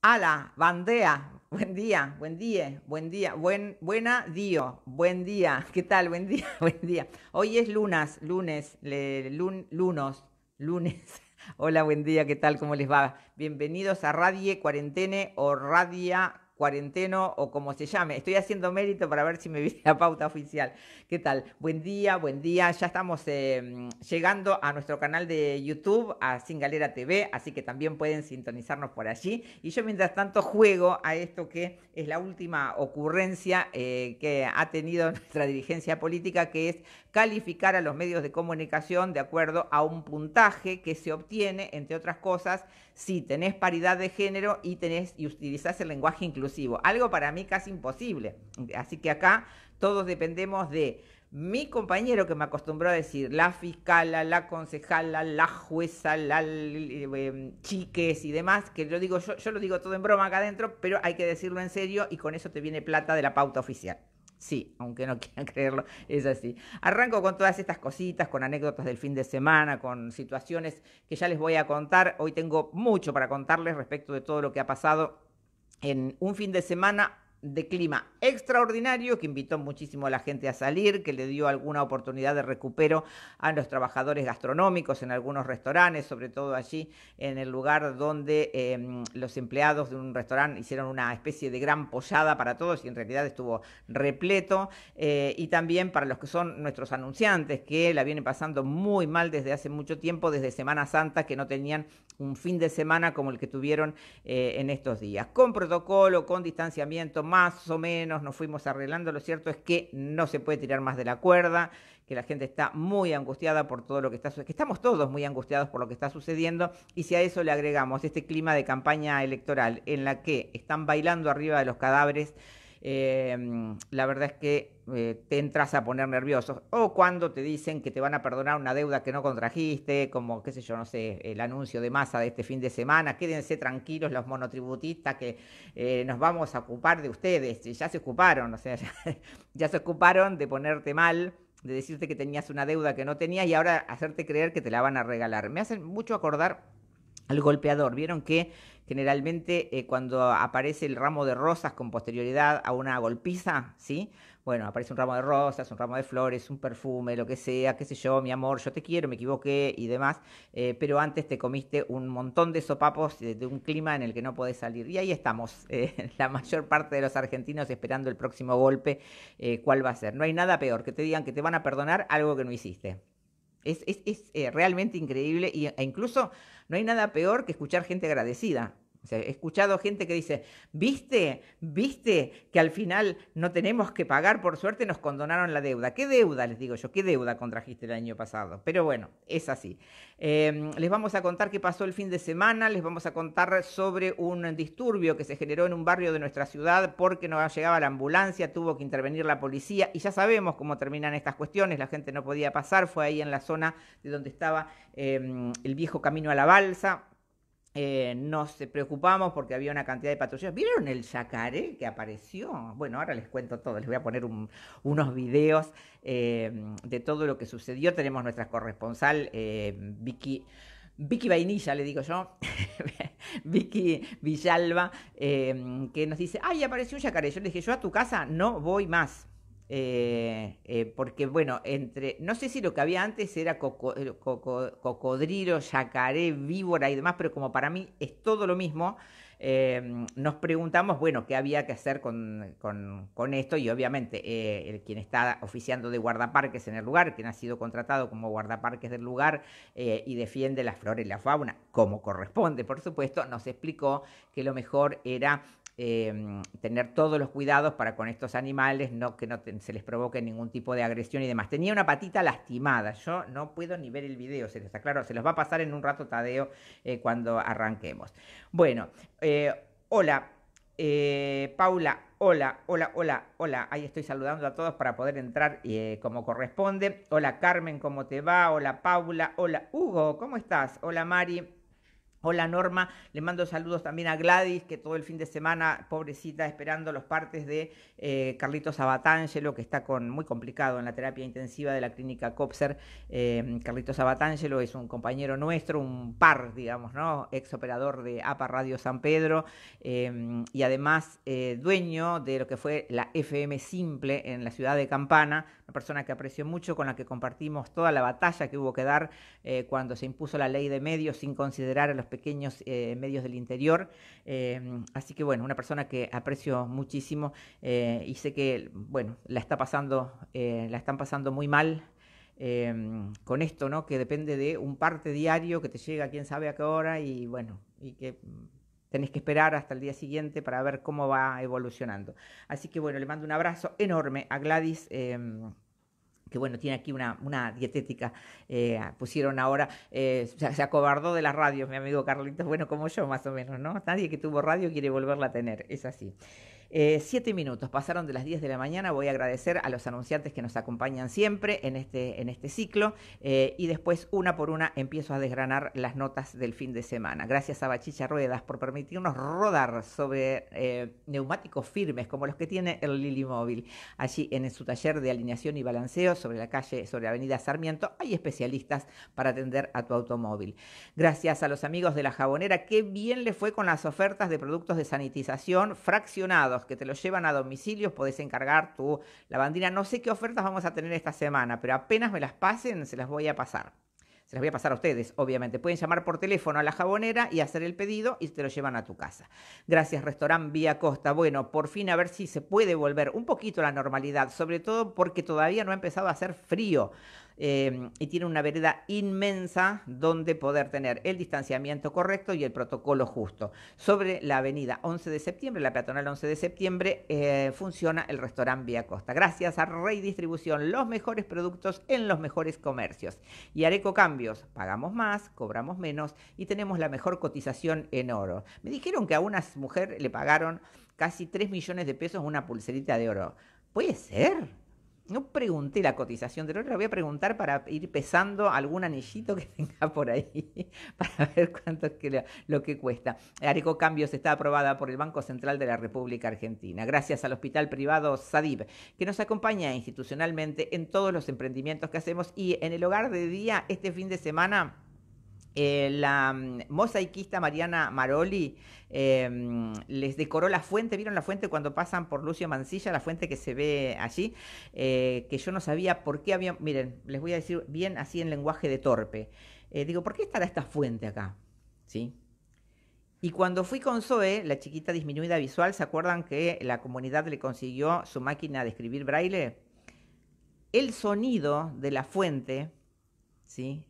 Ala, bandea, buen día, buen día, buen día, buen, buena dio, buen día, ¿qué tal? Buen día, buen día. Hoy es lunas, lunes, le, lunos, lunes. Hola, buen día, ¿qué tal? ¿Cómo les va? Bienvenidos a Radie Cuarentene o Radia cuarenteno o como se llame. Estoy haciendo mérito para ver si me viene la pauta oficial. ¿Qué tal? Buen día, buen día. Ya estamos em, llegando a nuestro canal de YouTube, a Singalera TV, así que también pueden sintonizarnos por allí. Y yo mientras tanto juego a esto que es la última ocurrencia eh, que ha tenido nuestra dirigencia política, que es calificar a los medios de comunicación de acuerdo a un puntaje que se obtiene, entre otras cosas, si tenés paridad de género y tenés y utilizás el lenguaje inclusivo. Algo para mí casi imposible. Así que acá todos dependemos de mi compañero que me acostumbró a decir la fiscala, la concejala, la jueza, la eh, em, chiques y demás, que yo digo, yo, yo lo digo todo en broma acá adentro, pero hay que decirlo en serio y con eso te viene plata de la pauta oficial. Sí, aunque no quieran creerlo, es así. Arranco con todas estas cositas, con anécdotas del fin de semana, con situaciones que ya les voy a contar. Hoy tengo mucho para contarles respecto de todo lo que ha pasado en un fin de semana de clima extraordinario que invitó muchísimo a la gente a salir, que le dio alguna oportunidad de recupero a los trabajadores gastronómicos en algunos restaurantes, sobre todo allí en el lugar donde em, los empleados de un restaurante hicieron una especie de gran pollada para todos y en realidad estuvo repleto. Eh, y también para los que son nuestros anunciantes, que la vienen pasando muy mal desde hace mucho tiempo, desde Semana Santa, que no tenían un fin de semana como el que tuvieron eh, en estos días, con protocolo, con distanciamiento más o menos nos fuimos arreglando. Lo cierto es que no se puede tirar más de la cuerda, que la gente está muy angustiada por todo lo que está sucediendo, que estamos todos muy angustiados por lo que está sucediendo, y si a eso le agregamos este clima de campaña electoral en la que están bailando arriba de los cadáveres, Em, la verdad es que eh, te entras a poner nervioso. O cuando te dicen que te van a perdonar una deuda que no contrajiste, como, qué sé yo, no sé, el anuncio de masa de este fin de semana, quédense tranquilos los monotributistas que eh, nos vamos a ocupar de ustedes. Ya se ocuparon, o sea, ya, ya se ocuparon de ponerte mal de decirte que tenías una deuda que no tenías y ahora hacerte creer que te la van a regalar. Me hacen mucho acordar al golpeador. Vieron que Generalmente eh, cuando aparece el ramo de rosas con posterioridad a una golpiza, ¿sí? Bueno, aparece un ramo de rosas, un ramo de flores, un perfume, lo que sea, qué sé yo, mi amor, yo te quiero, me equivoqué y demás, eh, pero antes te comiste un montón de sopapos de, un clima en el que no podés salir. Y ahí estamos, eh, la mayor parte de los argentinos esperando el próximo golpe, cuál va a ser. No hay nada peor que te digan que te van a perdonar algo que no hiciste. Es, es, es eh, realmente increíble y, e incluso no hay nada peor que escuchar gente agradecida he escuchado gente que dice, viste, viste que al final no tenemos que pagar, por suerte nos condonaron la deuda. ¿Qué deuda? Les digo yo, ¿qué deuda contrajiste el año pasado? Pero bueno, es así. Em, les vamos a contar qué pasó el fin de semana, les vamos a contar sobre un disturbio que se generó en un barrio de nuestra ciudad porque no llegaba la ambulancia, tuvo que intervenir la policía y ya sabemos cómo terminan estas cuestiones, la gente no podía pasar, fue ahí en la zona de donde estaba em, el viejo camino a la balsa eh, nos preocupamos porque había una cantidad de patrulleros. ¿Vieron el yacaré que apareció? Bueno, ahora les cuento todo, les voy a poner unos videos eh, de todo lo que sucedió. Tenemos nuestra corresponsal, eh, Vicky. Vicky Vainilla, le digo yo, Vicky Villalba, eh, que nos dice, ay, apareció un yacaré. Yo le dije, yo a tu casa no voy más. Eh, eh, porque bueno, entre, no sé si lo que había antes era eh, cocodrilo, yacaré, víbora y demás, pero como para mí es todo lo mismo, em, nos preguntamos, bueno, qué había que hacer con, esto y obviamente el, quien está oficiando de guardaparques en el lugar, quien ha sido contratado como guardaparques del lugar y defiende las flores y la fauna, como corresponde, por supuesto, nos explicó que lo mejor era Em, tener todos los cuidados para con estos animales, no que no se les provoque ningún tipo de agresión y demás. Tenía una patita lastimada, yo no puedo ni ver el video, se les está se los va a pasar en un rato Tadeo eh, cuando arranquemos. Bueno, eh, hola, eh, Paula, Hola, hola, hola, hola. Ahí estoy saludando a todos para poder entrar como corresponde. Hola Carmen, ¿cómo te va? Hola Paula, hola Hugo, ¿cómo estás? Hola Mari, Hola Norma, le mando saludos también a Gladys, que todo el fin de semana, pobrecita, esperando los partes de eh, Carlitos que está con, muy complicado en la terapia intensiva de la clínica Copser. Eh, Carlitos Abatangelo es un compañero nuestro, un par, digamos, ¿no? Ex operador de APA Radio San Pedro eh, y además eh, dueño de lo que fue la FM Simple en la ciudad de Campana una persona que aprecio mucho, con la que compartimos toda la batalla que hubo que dar eh, cuando se impuso la ley de medios sin considerar a los pequeños eh, medios del interior. Eh, así que bueno, una persona que aprecio muchísimo y sé que bueno, la está pasando, la están pasando muy mal con esto, ¿no? Que depende de un parte diario que te llega quién sabe a qué hora y bueno, y que tenés que esperar hasta el día siguiente para ver cómo va evolucionando. Así que bueno, le mando un abrazo enorme a Gladys. Em, que bueno, tiene aquí una, dietética, eh, pusieron ahora, eh, se, se, acobardó de las radios, mi amigo Carlitos, bueno, como yo más o menos, ¿no? Nadie que tuvo radio quiere volverla a tener, es así. Eh, siete minutos, pasaron de las diez de la mañana. Voy a agradecer a los anunciantes que nos acompañan siempre en este, en este ciclo eh, y después, una por una, empiezo a desgranar las notas del fin de semana. Gracias a Bachicha Ruedas por permitirnos rodar sobre eh, neumáticos firmes como los que tiene el Lili Móvil. Allí en su taller de alineación y balanceo sobre la calle, sobre la avenida Sarmiento, hay especialistas para atender a tu automóvil. Gracias a los amigos de la jabonera, qué bien le fue con las ofertas de productos de sanitización fraccionados que te lo llevan a domicilio podés encargar tu lavandina. No sé qué ofertas vamos a tener esta semana, pero apenas me las pasen, se las voy a pasar. Se las voy a pasar a ustedes, obviamente. Pueden llamar por teléfono a la jabonera y hacer el pedido y te lo llevan a tu casa. Gracias, restaurante Vía Costa. Bueno, por fin a ver si se puede volver un poquito a la normalidad, sobre todo porque todavía no ha empezado a hacer frío. Em, y tiene una vereda inmensa donde poder tener el distanciamiento correcto y el protocolo justo. Sobre la avenida 11 de septiembre, la peatonal 11 de septiembre, eh, funciona el restaurante Vía Costa. Gracias a Redistribución, los mejores productos en los mejores comercios. Y Areco Cambios, pagamos más, cobramos menos y tenemos la mejor cotización en oro. Me dijeron que a una mujer le pagaron casi 3 millones de pesos una pulserita de oro. ¿Puede ser? no pregunté la cotización del oro, la voy a preguntar para ir pesando algún anillito que tenga por ahí, para ver cuánto es lo, que cuesta. Areco Cambios está aprobada por el Banco Central de la República Argentina, gracias al Hospital Privado SADIB, que nos acompaña institucionalmente en todos los emprendimientos que hacemos y en el hogar de día este fin de semana. Eh, la mm, mosaiquista Mariana Maroli em, les decoró la fuente, ¿vieron la fuente cuando pasan por Lucio Mancilla, la fuente que se ve allí? Eh, que yo no sabía por qué había, miren, les voy a decir bien así en lenguaje de torpe. Eh, digo, ¿por qué estará esta fuente acá? ¿Sí? Y cuando fui con Zoe, la chiquita disminuida visual, ¿se acuerdan que la comunidad le consiguió su máquina de escribir braille? El sonido de la fuente, ¿sí?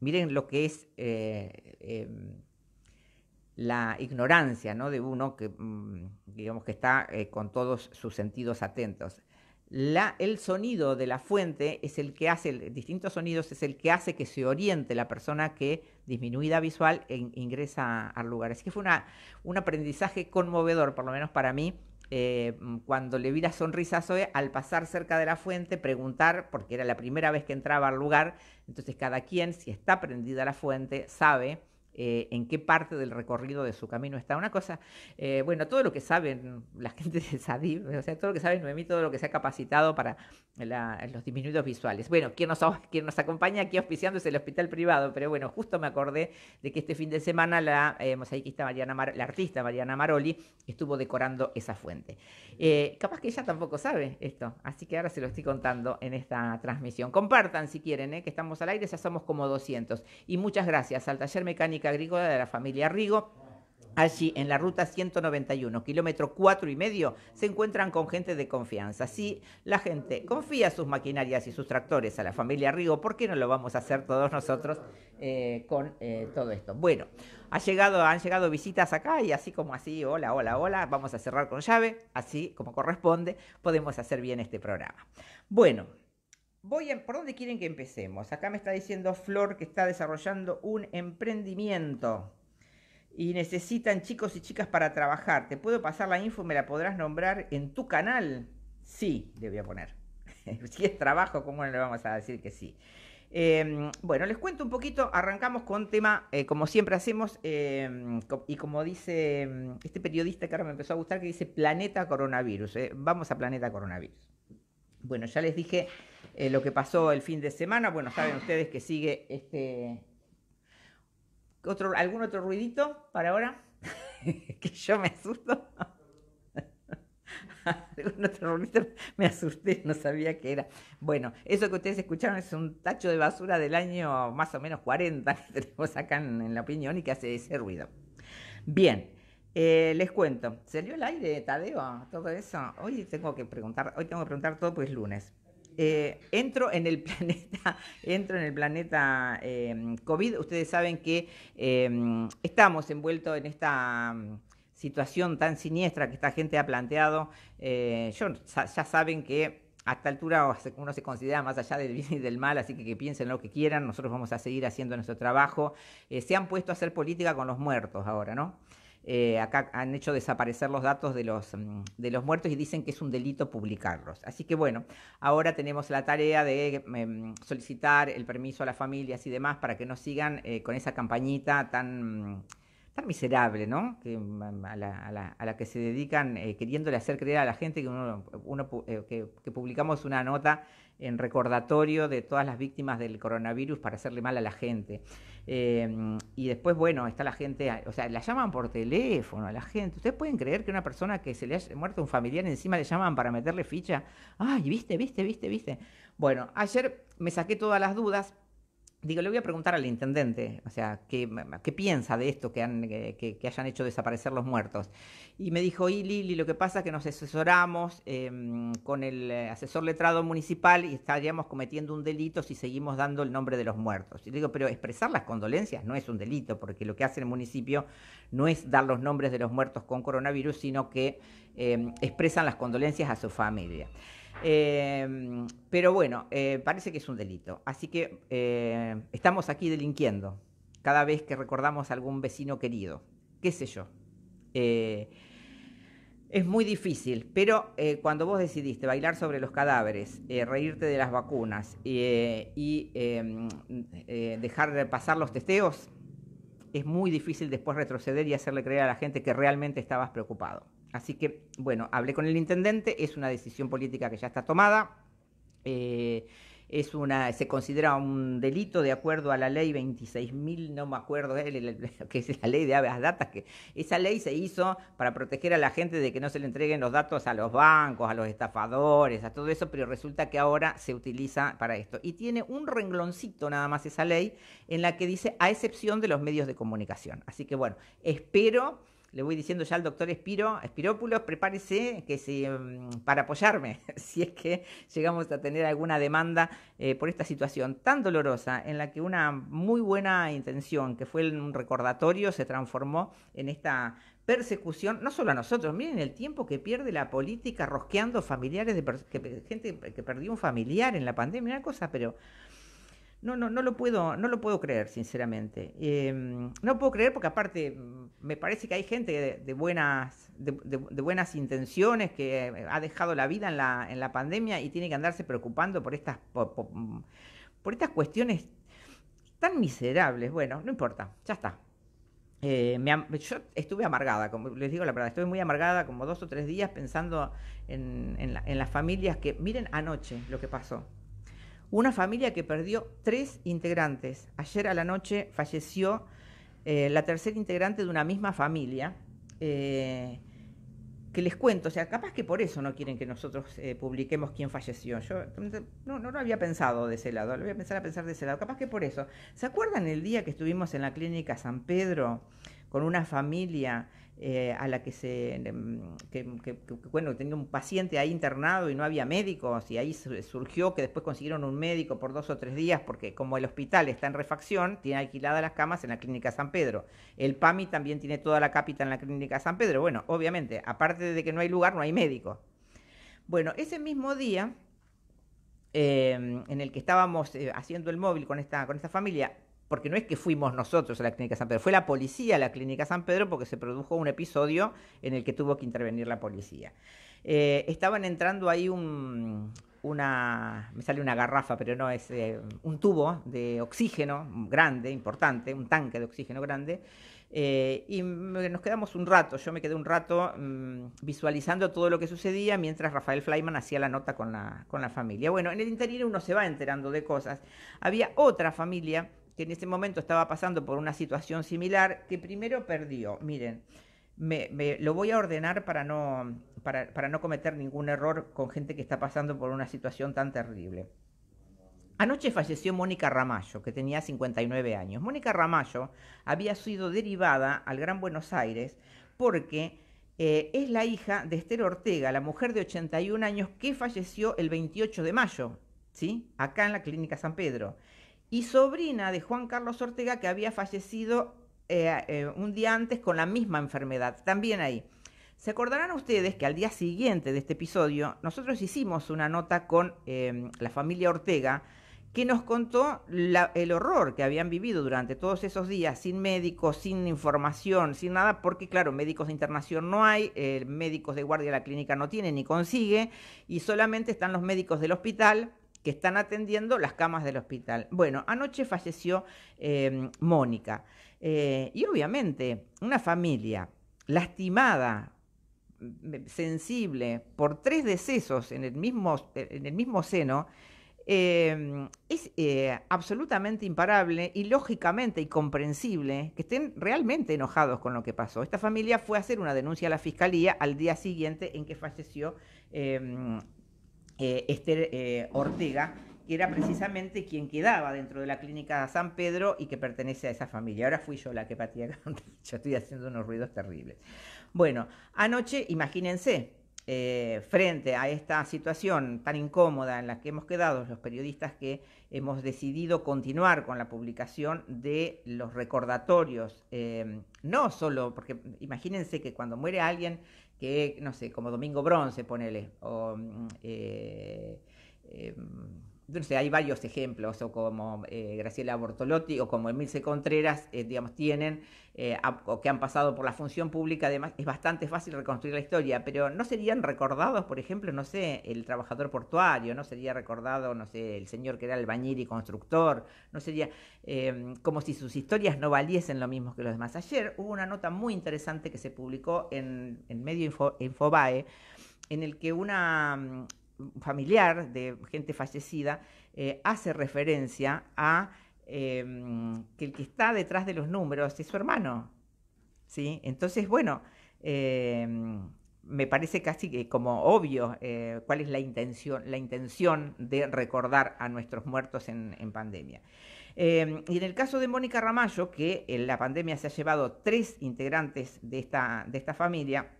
Miren lo que es eh, em, la ignorancia ¿no? de uno que, mm, digamos, que está eh, con todos sus sentidos atentos. el sonido de la fuente es el que hace, distintos sonidos es el que hace que se oriente la persona que disminuida visual ingresa al lugar. Así que fue un aprendizaje conmovedor, por lo menos para mí, eh, mm, cuando le vi la sonrisa a Zoe, al pasar cerca de la fuente, preguntar, porque era la primera vez que entraba al lugar, entonces cada quien, si está prendida la fuente, sabe eh, en qué parte del recorrido de su camino está. Una cosa, eh, bueno, todo lo que saben la gente de SADIV, o sea, todo lo que saben Noemí, todo lo que se ha capacitado para los disminuidos visuales. Bueno, quien nos, acompaña aquí auspiciando es el hospital privado, pero bueno, justo me acordé de que este fin de semana la eh, mosaiquista Mariana la artista Mariana Maroli estuvo decorando esa fuente. Eh, capaz que ella tampoco sabe esto, así que ahora se lo estoy contando en esta transmisión. Compartan si quieren, que estamos al aire, ya somos como 200. Y muchas gracias al taller mecánica Agrícola de la familia Rigo. Allí, en la ruta 191, kilómetro 4 y medio, se encuentran con gente de confianza. Si la gente confía sus maquinarias y sus tractores a la familia Rigo, ¿por qué no lo vamos a hacer todos nosotros eh, con eh, todo esto? Bueno, ha llegado, han llegado visitas acá y así como así, hola, hola, hola, vamos a cerrar con llave, así como corresponde, podemos hacer bien este programa. Bueno. ¿Por dónde quieren que empecemos? Acá me está diciendo Flor que está desarrollando un emprendimiento y necesitan chicos y chicas para trabajar. ¿Te puedo pasar la info? ¿Me la podrás nombrar en tu canal? Sí, le voy a poner. si es trabajo, ¿cómo le vamos a decir que sí? Em, bueno, les cuento un poquito, arrancamos con tema, eh, como siempre hacemos, em, y como dice em, este periodista que ahora me empezó a gustar, que dice Planeta Coronavirus. Eh, vamos a Planeta Coronavirus. Bueno, ya les dije eh, lo que pasó el fin de semana. Bueno, saben ustedes que sigue este... ¿Otro, ¿Algún otro ruidito para ahora? que yo me asusto. otro ruidito me asusté, no sabía qué era. Bueno, eso que ustedes escucharon es un tacho de basura del año más o menos 40 que tenemos acá en, la opinión y que hace ese ruido. Bien, eh, les cuento, ¿salió el aire, Tadeo? Todo eso. Hoy tengo que preguntar, hoy tengo que preguntar todo pues lunes. Eh, entro en el planeta, entro en el planeta em, COVID. Ustedes saben que em, estamos envueltos en esta mm, situación tan siniestra que esta gente ha planteado. Eh, ya saben que a esta altura uno se considera más allá del bien y del mal, así que que piensen lo que quieran, nosotros vamos a seguir haciendo nuestro trabajo. Eh, se han puesto a hacer política con los muertos ahora, ¿no? Eh, acá han hecho desaparecer los datos de los, mm, de los muertos y dicen que es un delito publicarlos. Así que bueno, ahora tenemos la tarea de em, solicitar el permiso a las familias y demás para que no sigan eh, con esa campañita tan, tan miserable, ¿no? Mm, a, la, que se dedican eh, queriéndole hacer creer a la gente que, que, que publicamos una nota en recordatorio de todas las víctimas del coronavirus para hacerle mal a la gente. Eh, y después, bueno, está la gente, o sea, la llaman por teléfono a la gente. ¿Ustedes pueden creer que una persona que se le ha muerto un familiar encima le llaman para meterle ficha? Ay, viste, viste, viste, viste. Bueno, ayer me saqué todas las dudas digo, le voy a preguntar al intendente, o sea, ¿qué, piensa de esto eh, que, hayan hecho desaparecer los muertos? Y me dijo, y Lili, lo que pasa es que nos asesoramos em, con el eh, asesor letrado municipal y estaríamos cometiendo un delito si seguimos dando el nombre de los muertos. Y le digo, pero expresar las condolencias no es un delito, porque lo que hace el municipio no es dar los nombres de los muertos con coronavirus, sino que em, expresan las condolencias a su familia. Em, pero bueno, eh, parece que es un delito. Así que eh, estamos aquí delinquiendo cada vez que recordamos a algún vecino querido, qué sé yo. Eh, es muy difícil, pero cuando vos decidiste bailar sobre los cadáveres, reírte de las vacunas y em, dejar pasar los testeos, es muy difícil después retroceder y hacerle creer a la gente que realmente estabas preocupado. Así que, bueno, hablé con el intendente, es una decisión política que ya está tomada. Eh, es una, se considera un delito de acuerdo a la ley 26.000, no me acuerdo, que es la ley de habeas datas, que esa ley se hizo para proteger a la gente de que no se le entreguen los datos a los bancos, a los estafadores, a todo eso, pero resulta que ahora se utiliza para esto. Y tiene un rengloncito nada más esa ley en la que dice a excepción de los medios de comunicación. Así que bueno, espero le voy diciendo ya al doctor Espiro, Espirópulos, prepárese que si, mm, para apoyarme, si es que llegamos a tener alguna demanda eh, por esta situación tan dolorosa, en la que una muy buena intención, que fue un recordatorio, se transformó en esta persecución, no solo a nosotros, miren el tiempo que pierde la política rosqueando familiares, de gente que perdió un familiar en la pandemia, una cosa, pero no, no, no lo puedo, no lo puedo creer, sinceramente. Em, no puedo creer porque aparte mm, me parece que hay gente de, buenas, de, buenas intenciones que eh, ha dejado la vida en la, en la pandemia y tiene que andarse preocupando por estas, mm, por, estas cuestiones tan miserables. Bueno, no importa, ya está. Eh, yo estuve amargada, como les digo la verdad, estuve muy amargada como dos o tres días pensando en, en las familias que, miren anoche lo que pasó. Una familia que perdió tres integrantes. Ayer a la noche falleció eh, la tercera integrante de una misma familia. Eh, que les cuento, o sea, capaz que por eso no quieren que nosotros eh, publiquemos quién falleció. Yo no, no, lo había pensado de ese lado, lo voy a pensar a pensar de ese lado, capaz que por eso. ¿Se acuerdan el día que estuvimos en la clínica San Pedro con una familia eh, a la que se, mm, mm, que, bueno, tenía un paciente ahí internado y no había médicos, y ahí surgió que después consiguieron un médico por dos o tres días, porque como el hospital está en refacción, tiene alquiladas las camas en la clínica San Pedro. El PAMI también tiene toda la cápita en la clínica San Pedro. Bueno, obviamente, aparte de que no hay lugar, no hay médico. Bueno, ese mismo día em, en el que estábamos eh, haciendo el móvil con esta, con esta familia, porque no es que fuimos nosotros a la Clínica San Pedro, fue la policía a la Clínica San Pedro porque se produjo un episodio en el que tuvo que intervenir la policía. Eh, estaban entrando ahí un, una, me sale una garrafa, pero no, es eh, un tubo de oxígeno grande, importante, un tanque de oxígeno grande. Eh, y nos quedamos un rato, yo me quedé un rato mm, visualizando todo lo que sucedía mientras Rafael Flyman hacía la nota con la, con la familia. Bueno, en el interior uno se va enterando de cosas. Había otra familia que en ese momento estaba pasando por una situación similar, que primero perdió. Miren, me, lo voy a ordenar para no, para, no cometer ningún error con gente que está pasando por una situación tan terrible. Anoche falleció Mónica Ramallo, que tenía 59 años. Mónica Ramallo había sido derivada al Gran Buenos Aires porque eh, es la hija de Esther Ortega, la mujer de 81 años que falleció el 28 de mayo, ¿sí? acá en la Clínica San Pedro y sobrina de Juan Carlos Ortega, que había fallecido eh, eh, un día antes con la misma enfermedad, también ahí. Se acordarán ustedes que al día siguiente de este episodio, nosotros hicimos una nota con em, la familia Ortega, que nos contó el horror que habían vivido durante todos esos días, sin médicos, sin información, sin nada, porque claro, médicos de internación no hay, eh, médicos de guardia de la clínica no tiene ni consigue, y solamente están los médicos del hospital que están atendiendo las camas del hospital. Bueno, anoche falleció em, Mónica. Eh, y obviamente una familia lastimada, mm, mm, sensible, por tres decesos en el mismo, en el mismo seno, em, es eh, absolutamente imparable y lógicamente comprensible que estén realmente enojados con lo que pasó. Esta familia fue a hacer una denuncia a la fiscalía al día siguiente en que falleció eh, eh, Esther eh, Ortega, que era precisamente quien quedaba dentro de la clínica San Pedro y que pertenece a esa familia. Ahora fui yo la que patía yo estoy haciendo unos ruidos terribles. Bueno, anoche, imagínense, eh, frente a esta situación tan incómoda en la que hemos quedado los periodistas que hemos decidido continuar con la publicación de los recordatorios, no solo, porque imagínense que cuando muere alguien que, no sé, como Domingo Bronce, ponele, o mm, eh, em, sé hay varios ejemplos, o como eh, Graciela Bortolotti o como Emilce Contreras, eh, digamos, tienen eh, o que han pasado por la función pública, además es bastante fácil reconstruir la historia, pero no serían recordados, por ejemplo, no sé, el trabajador portuario, no sería recordado, no sé, el señor que era albañil y constructor, no sería em, como si sus historias no valiesen lo mismo que los demás. Ayer hubo una nota muy interesante que se publicó en, en medio Infobae en el que una familiar de gente fallecida eh, hace referencia a em, que el que está detrás de los números es su hermano. ¿sí? Entonces, bueno, em, me parece casi que como obvio eh, cuál es la intención, la intención de recordar a nuestros muertos en, pandemia. Em, y en el caso de Mónica Ramallo, que en la pandemia se ha llevado tres integrantes de esta, de esta familia,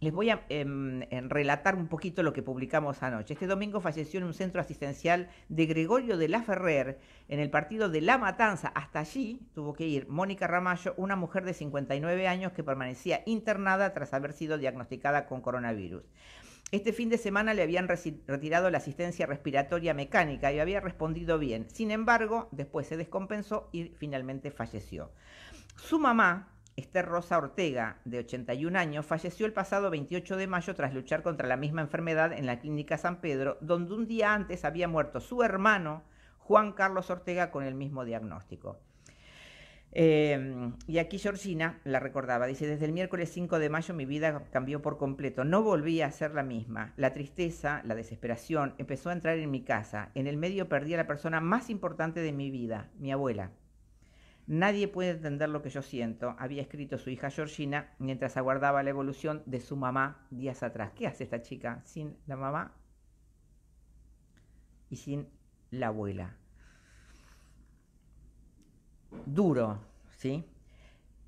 les voy a em, em, relatar un poquito lo que publicamos anoche. Este domingo falleció en un centro asistencial de Gregorio de la Ferrer, en el partido de La Matanza. Hasta allí tuvo que ir Mónica Ramallo, una mujer de 59 años que permanecía internada tras haber sido diagnosticada con coronavirus. Este fin de semana le habían retirado la asistencia respiratoria mecánica y había respondido bien. Sin embargo, después se descompensó y finalmente falleció. Su mamá, Esther Rosa Ortega, de 81 años, falleció el pasado 28 de mayo tras luchar contra la misma enfermedad en la clínica San Pedro, donde un día antes había muerto su hermano, Juan Carlos Ortega, con el mismo diagnóstico. Em, y aquí Georgina la recordaba, dice, desde el miércoles 5 de mayo mi vida cambió por completo, no volví a ser la misma. La tristeza, la desesperación empezó a entrar en mi casa. En el medio perdí a la persona más importante de mi vida, mi abuela. Nadie puede entender lo que yo siento, había escrito su hija Georgina mientras aguardaba la evolución de su mamá días atrás. ¿Qué hace esta chica sin la mamá y sin la abuela? Duro, ¿sí?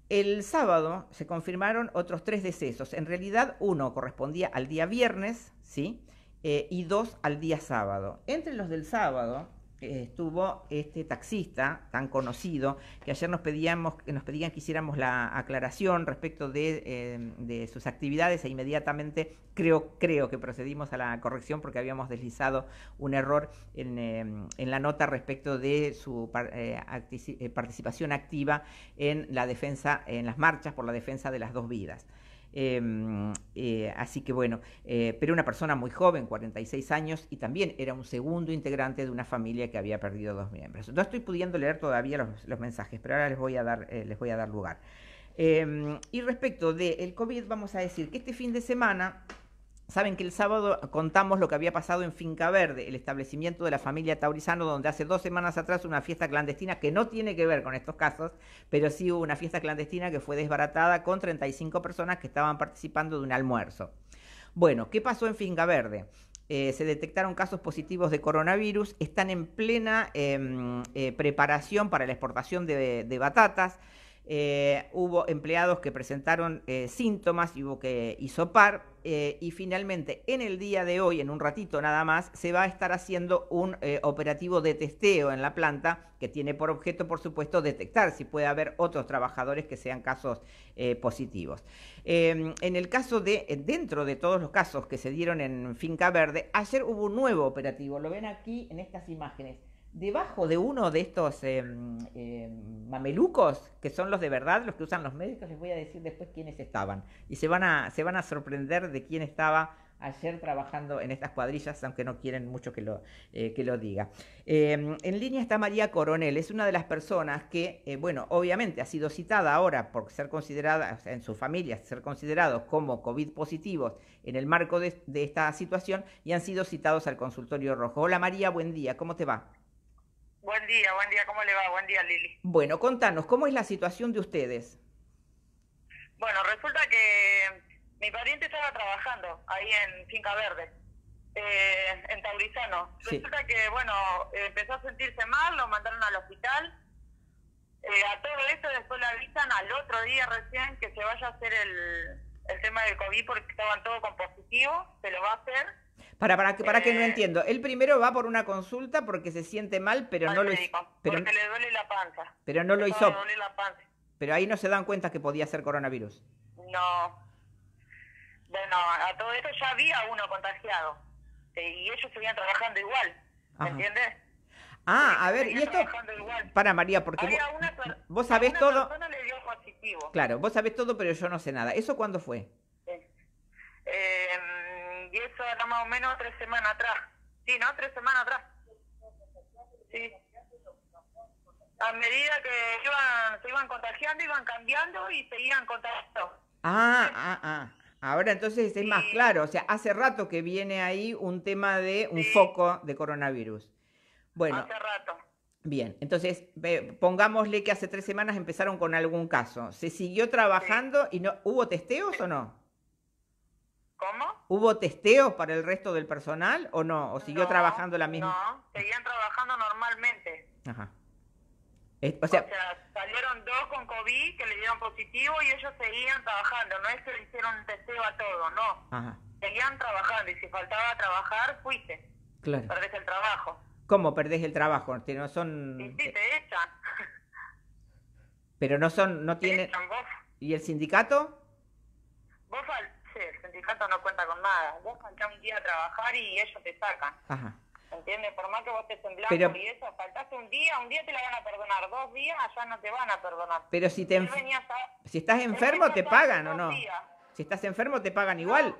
El sábado se confirmaron otros tres decesos. En realidad, uno correspondía al día viernes, ¿sí? Eh, y dos al día sábado. Entre los del sábado, eh, estuvo este taxista tan conocido que ayer nos pedíamos que nos pedían que hiciéramos la aclaración respecto de, eh, sus actividades e inmediatamente creo creo que procedimos a la corrección porque habíamos deslizado un error en, eh, la nota respecto de su participación activa en la defensa en las marchas por la defensa de las dos vidas. Em, eh, así que bueno, eh, pero una persona muy joven, 46 años, y también era un segundo integrante de una familia que había perdido dos miembros. No estoy pudiendo leer todavía los, mensajes, pero ahora les voy a dar, eh, les voy a dar lugar. Em, y respecto del COVID, vamos a decir que este fin de semana Saben que el sábado contamos lo que había pasado en Finca Verde, el establecimiento de la familia Taurizano, donde hace dos semanas atrás una fiesta clandestina que no tiene que ver con estos casos, pero sí hubo una fiesta clandestina que fue desbaratada con 35 personas que estaban participando de un almuerzo. Bueno, ¿qué pasó en Finca Verde? Eh, se detectaron casos positivos de coronavirus, están en plena em, eh, preparación para la exportación de, de batatas. Eh, hubo empleados que presentaron síntomas y hubo que hisopar eh, y finalmente en el día de hoy, en un ratito nada más, se va a estar haciendo un eh, operativo de testeo en la planta que tiene por objeto, por supuesto, detectar si puede haber otros trabajadores que sean casos eh, positivos. Em, en el caso de, dentro de todos los casos que se dieron en Finca Verde, ayer hubo un nuevo operativo, lo ven aquí en estas imágenes debajo de uno de estos em, em, mamelucos, que son los de verdad, los que usan los médicos, les voy a decir después quiénes estaban. Y se van a, se van a sorprender de quién estaba ayer trabajando en estas cuadrillas, aunque no quieren mucho que lo, eh, que lo diga. Em, en línea está María Coronel, es una de las personas que, eh, bueno, obviamente ha sido citada ahora por ser considerada, en su familia, ser considerados como COVID positivos en el marco de esta situación y han sido citados al consultorio rojo. Hola María, buen día, ¿cómo te va? Buen día, buen día, ¿cómo le va? Buen día, Lili. Bueno, contanos, ¿cómo es la situación de ustedes? Bueno, resulta que mi pariente estaba trabajando ahí en Finca Verde, eh, en Taurizano. Resulta que, bueno, empezó a sentirse mal, lo mandaron al hospital. Eh, a todo esto después le avisan al otro día recién que se vaya a hacer el, el tema del COVID porque estaban todos con positivo, se lo va a hacer para, para, que, para que no eh. entiendo. Él primero va por una consulta porque se siente mal, pero no lo hizo. Pero, porque le duele la panza. Pero no lo hizo. Pero ahí no se dan cuenta que podía ser coronavirus. No. Bueno, a todo esto ya había uno contagiado. Eh, y ellos seguían trabajando igual. ¿Me entiendes? Ah, a ver, y esto para María, porque vos, sabés todo. Claro, vos sabés todo, pero yo no sé nada. ¿Eso cuándo fue? eh, eh y eso era más o menos tres semanas atrás. Sí, ¿no? Tres semanas atrás. Sí. A medida que iban, se iban contagiando, iban cambiando y seguían contagiando. Ah, ah, ah. Ahora entonces es más claro, o sea, hace rato que viene ahí un tema de un foco de coronavirus. Bueno. Hace rato. Bien, entonces pongámosle que hace tres semanas empezaron con algún caso. ¿Se siguió trabajando y no hubo testeos o no? ¿Cómo? ¿Hubo testeos para el resto del personal o no? ¿O siguió trabajando la misma? No, seguían trabajando normalmente. Ajá. o, sea, salieron dos con COVID que le dieron positivo y ellos seguían trabajando. No es que le hicieron un testeo a todo, no. Ajá. Seguían trabajando y si faltaba trabajar, fuiste. Claro. Perdés el trabajo. ¿Cómo perdés el trabajo? No son... Sí, sí, te echan. Pero no son, no tienen... ¿Y el sindicato? Vos sindicato no cuenta con nada. Vos faltás un día a trabajar y ellos te sacan. Ajá. ¿Entiendes? Por más que vos estés en blanco y eso, faltaste un día, un día te la van a perdonar, dos días ya no te van a perdonar. Pero si te si estás enfermo te pagan o no. Si estás enfermo te pagan igual.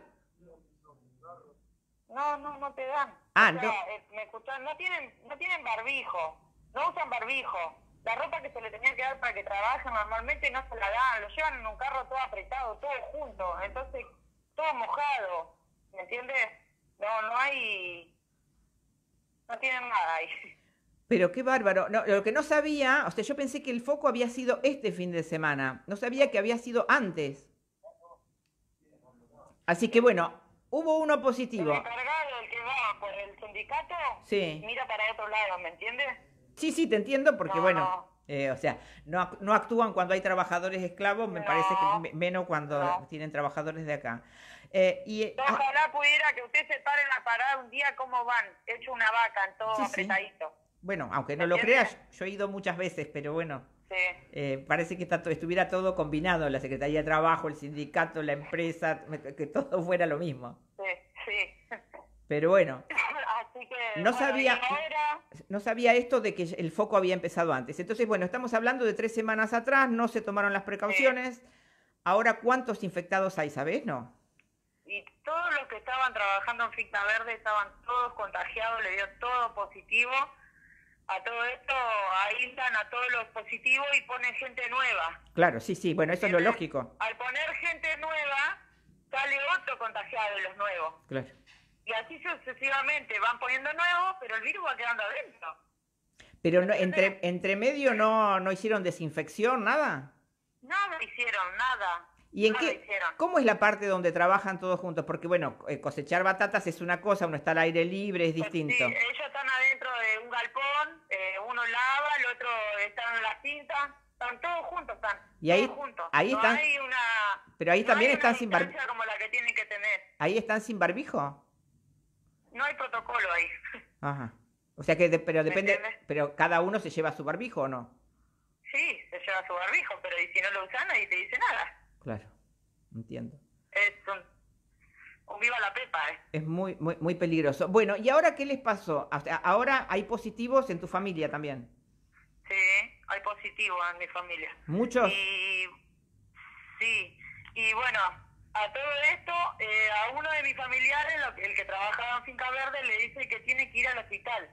No, no, no te dan. Ah, no. Eh, me no tienen, no tienen barbijo, no usan barbijo. La ropa que se le tenía que dar para que trabaje, normalmente no se la dan, lo llevan en un carro todo apretado, todo junto. Entonces, todo mojado, ¿me entiendes? No, no hay, no tienen nada ahí. Pero qué bárbaro. lo que no sabía, o sea, yo pensé que el foco había sido este fin de semana. No sabía que había sido antes. Así que bueno, hubo uno positivo. El que va por el sindicato, sí. mira para otro lado, ¿me entiendes? Sí, sí, te entiendo, porque bueno, eh, o sea, no, actúan cuando hay trabajadores esclavos, me parece que menos cuando tienen trabajadores de acá. Eh, Ojalá ah, pudiera que usted se pare en la parada un día como van, hecho una vaca, en todo apretadito. Bueno, aunque no lo creas, yo he ido muchas veces, pero bueno, eh, parece que estuviera todo combinado, la Secretaría de Trabajo, el sindicato, la empresa, que todo fuera lo mismo. Sí, sí. Pero bueno. Así que, no, sabía, no sabía esto de que el foco había empezado antes. Entonces, bueno, estamos hablando de tres semanas atrás, no se tomaron las precauciones. Ahora, ¿cuántos infectados hay, sabes? No y todos los que estaban trabajando en Ficta Verde estaban todos contagiados, le dio todo positivo. A todo esto están a todos los positivos y ponen gente nueva. Claro, sí, sí, bueno, eso es lo lógico. Al poner gente nueva, sale otro contagiado de los nuevos. Claro. Y así sucesivamente van poniendo nuevos, pero el virus va quedando adentro. Pero entre, entre medio no, no hicieron desinfección, nada. Nada hicieron, nada. ¿Y en qué, cómo es la parte donde trabajan todos juntos? Porque bueno, eh, cosechar batatas es una cosa, uno está al aire libre, es eh, distinto. ellos están adentro de un galpón, eh, uno lava, el otro está en la cinta, están todos juntos, están y ahí, juntos. Ahí están, hay una, pero ahí también están sin barbijo. Como la que tienen que tener. Ahí están sin barbijo. No hay protocolo ahí. Ajá. O sea que, pero depende, pero cada uno se lleva su barbijo o no. Sí, se lleva su barbijo, pero y si no lo usan nadie te dice nada. Claro, entiendo. Es un, viva la pepa, ¿eh? Es muy, muy, muy peligroso. Bueno, ¿y ahora qué les pasó? ahora hay positivos en tu familia también. Sí, hay positivos en mi familia. ¿Muchos? sí, y bueno, a todo esto, eh, a uno de mis familiares, el que trabajaba en Finca Verde, le dice que tiene que ir al hospital.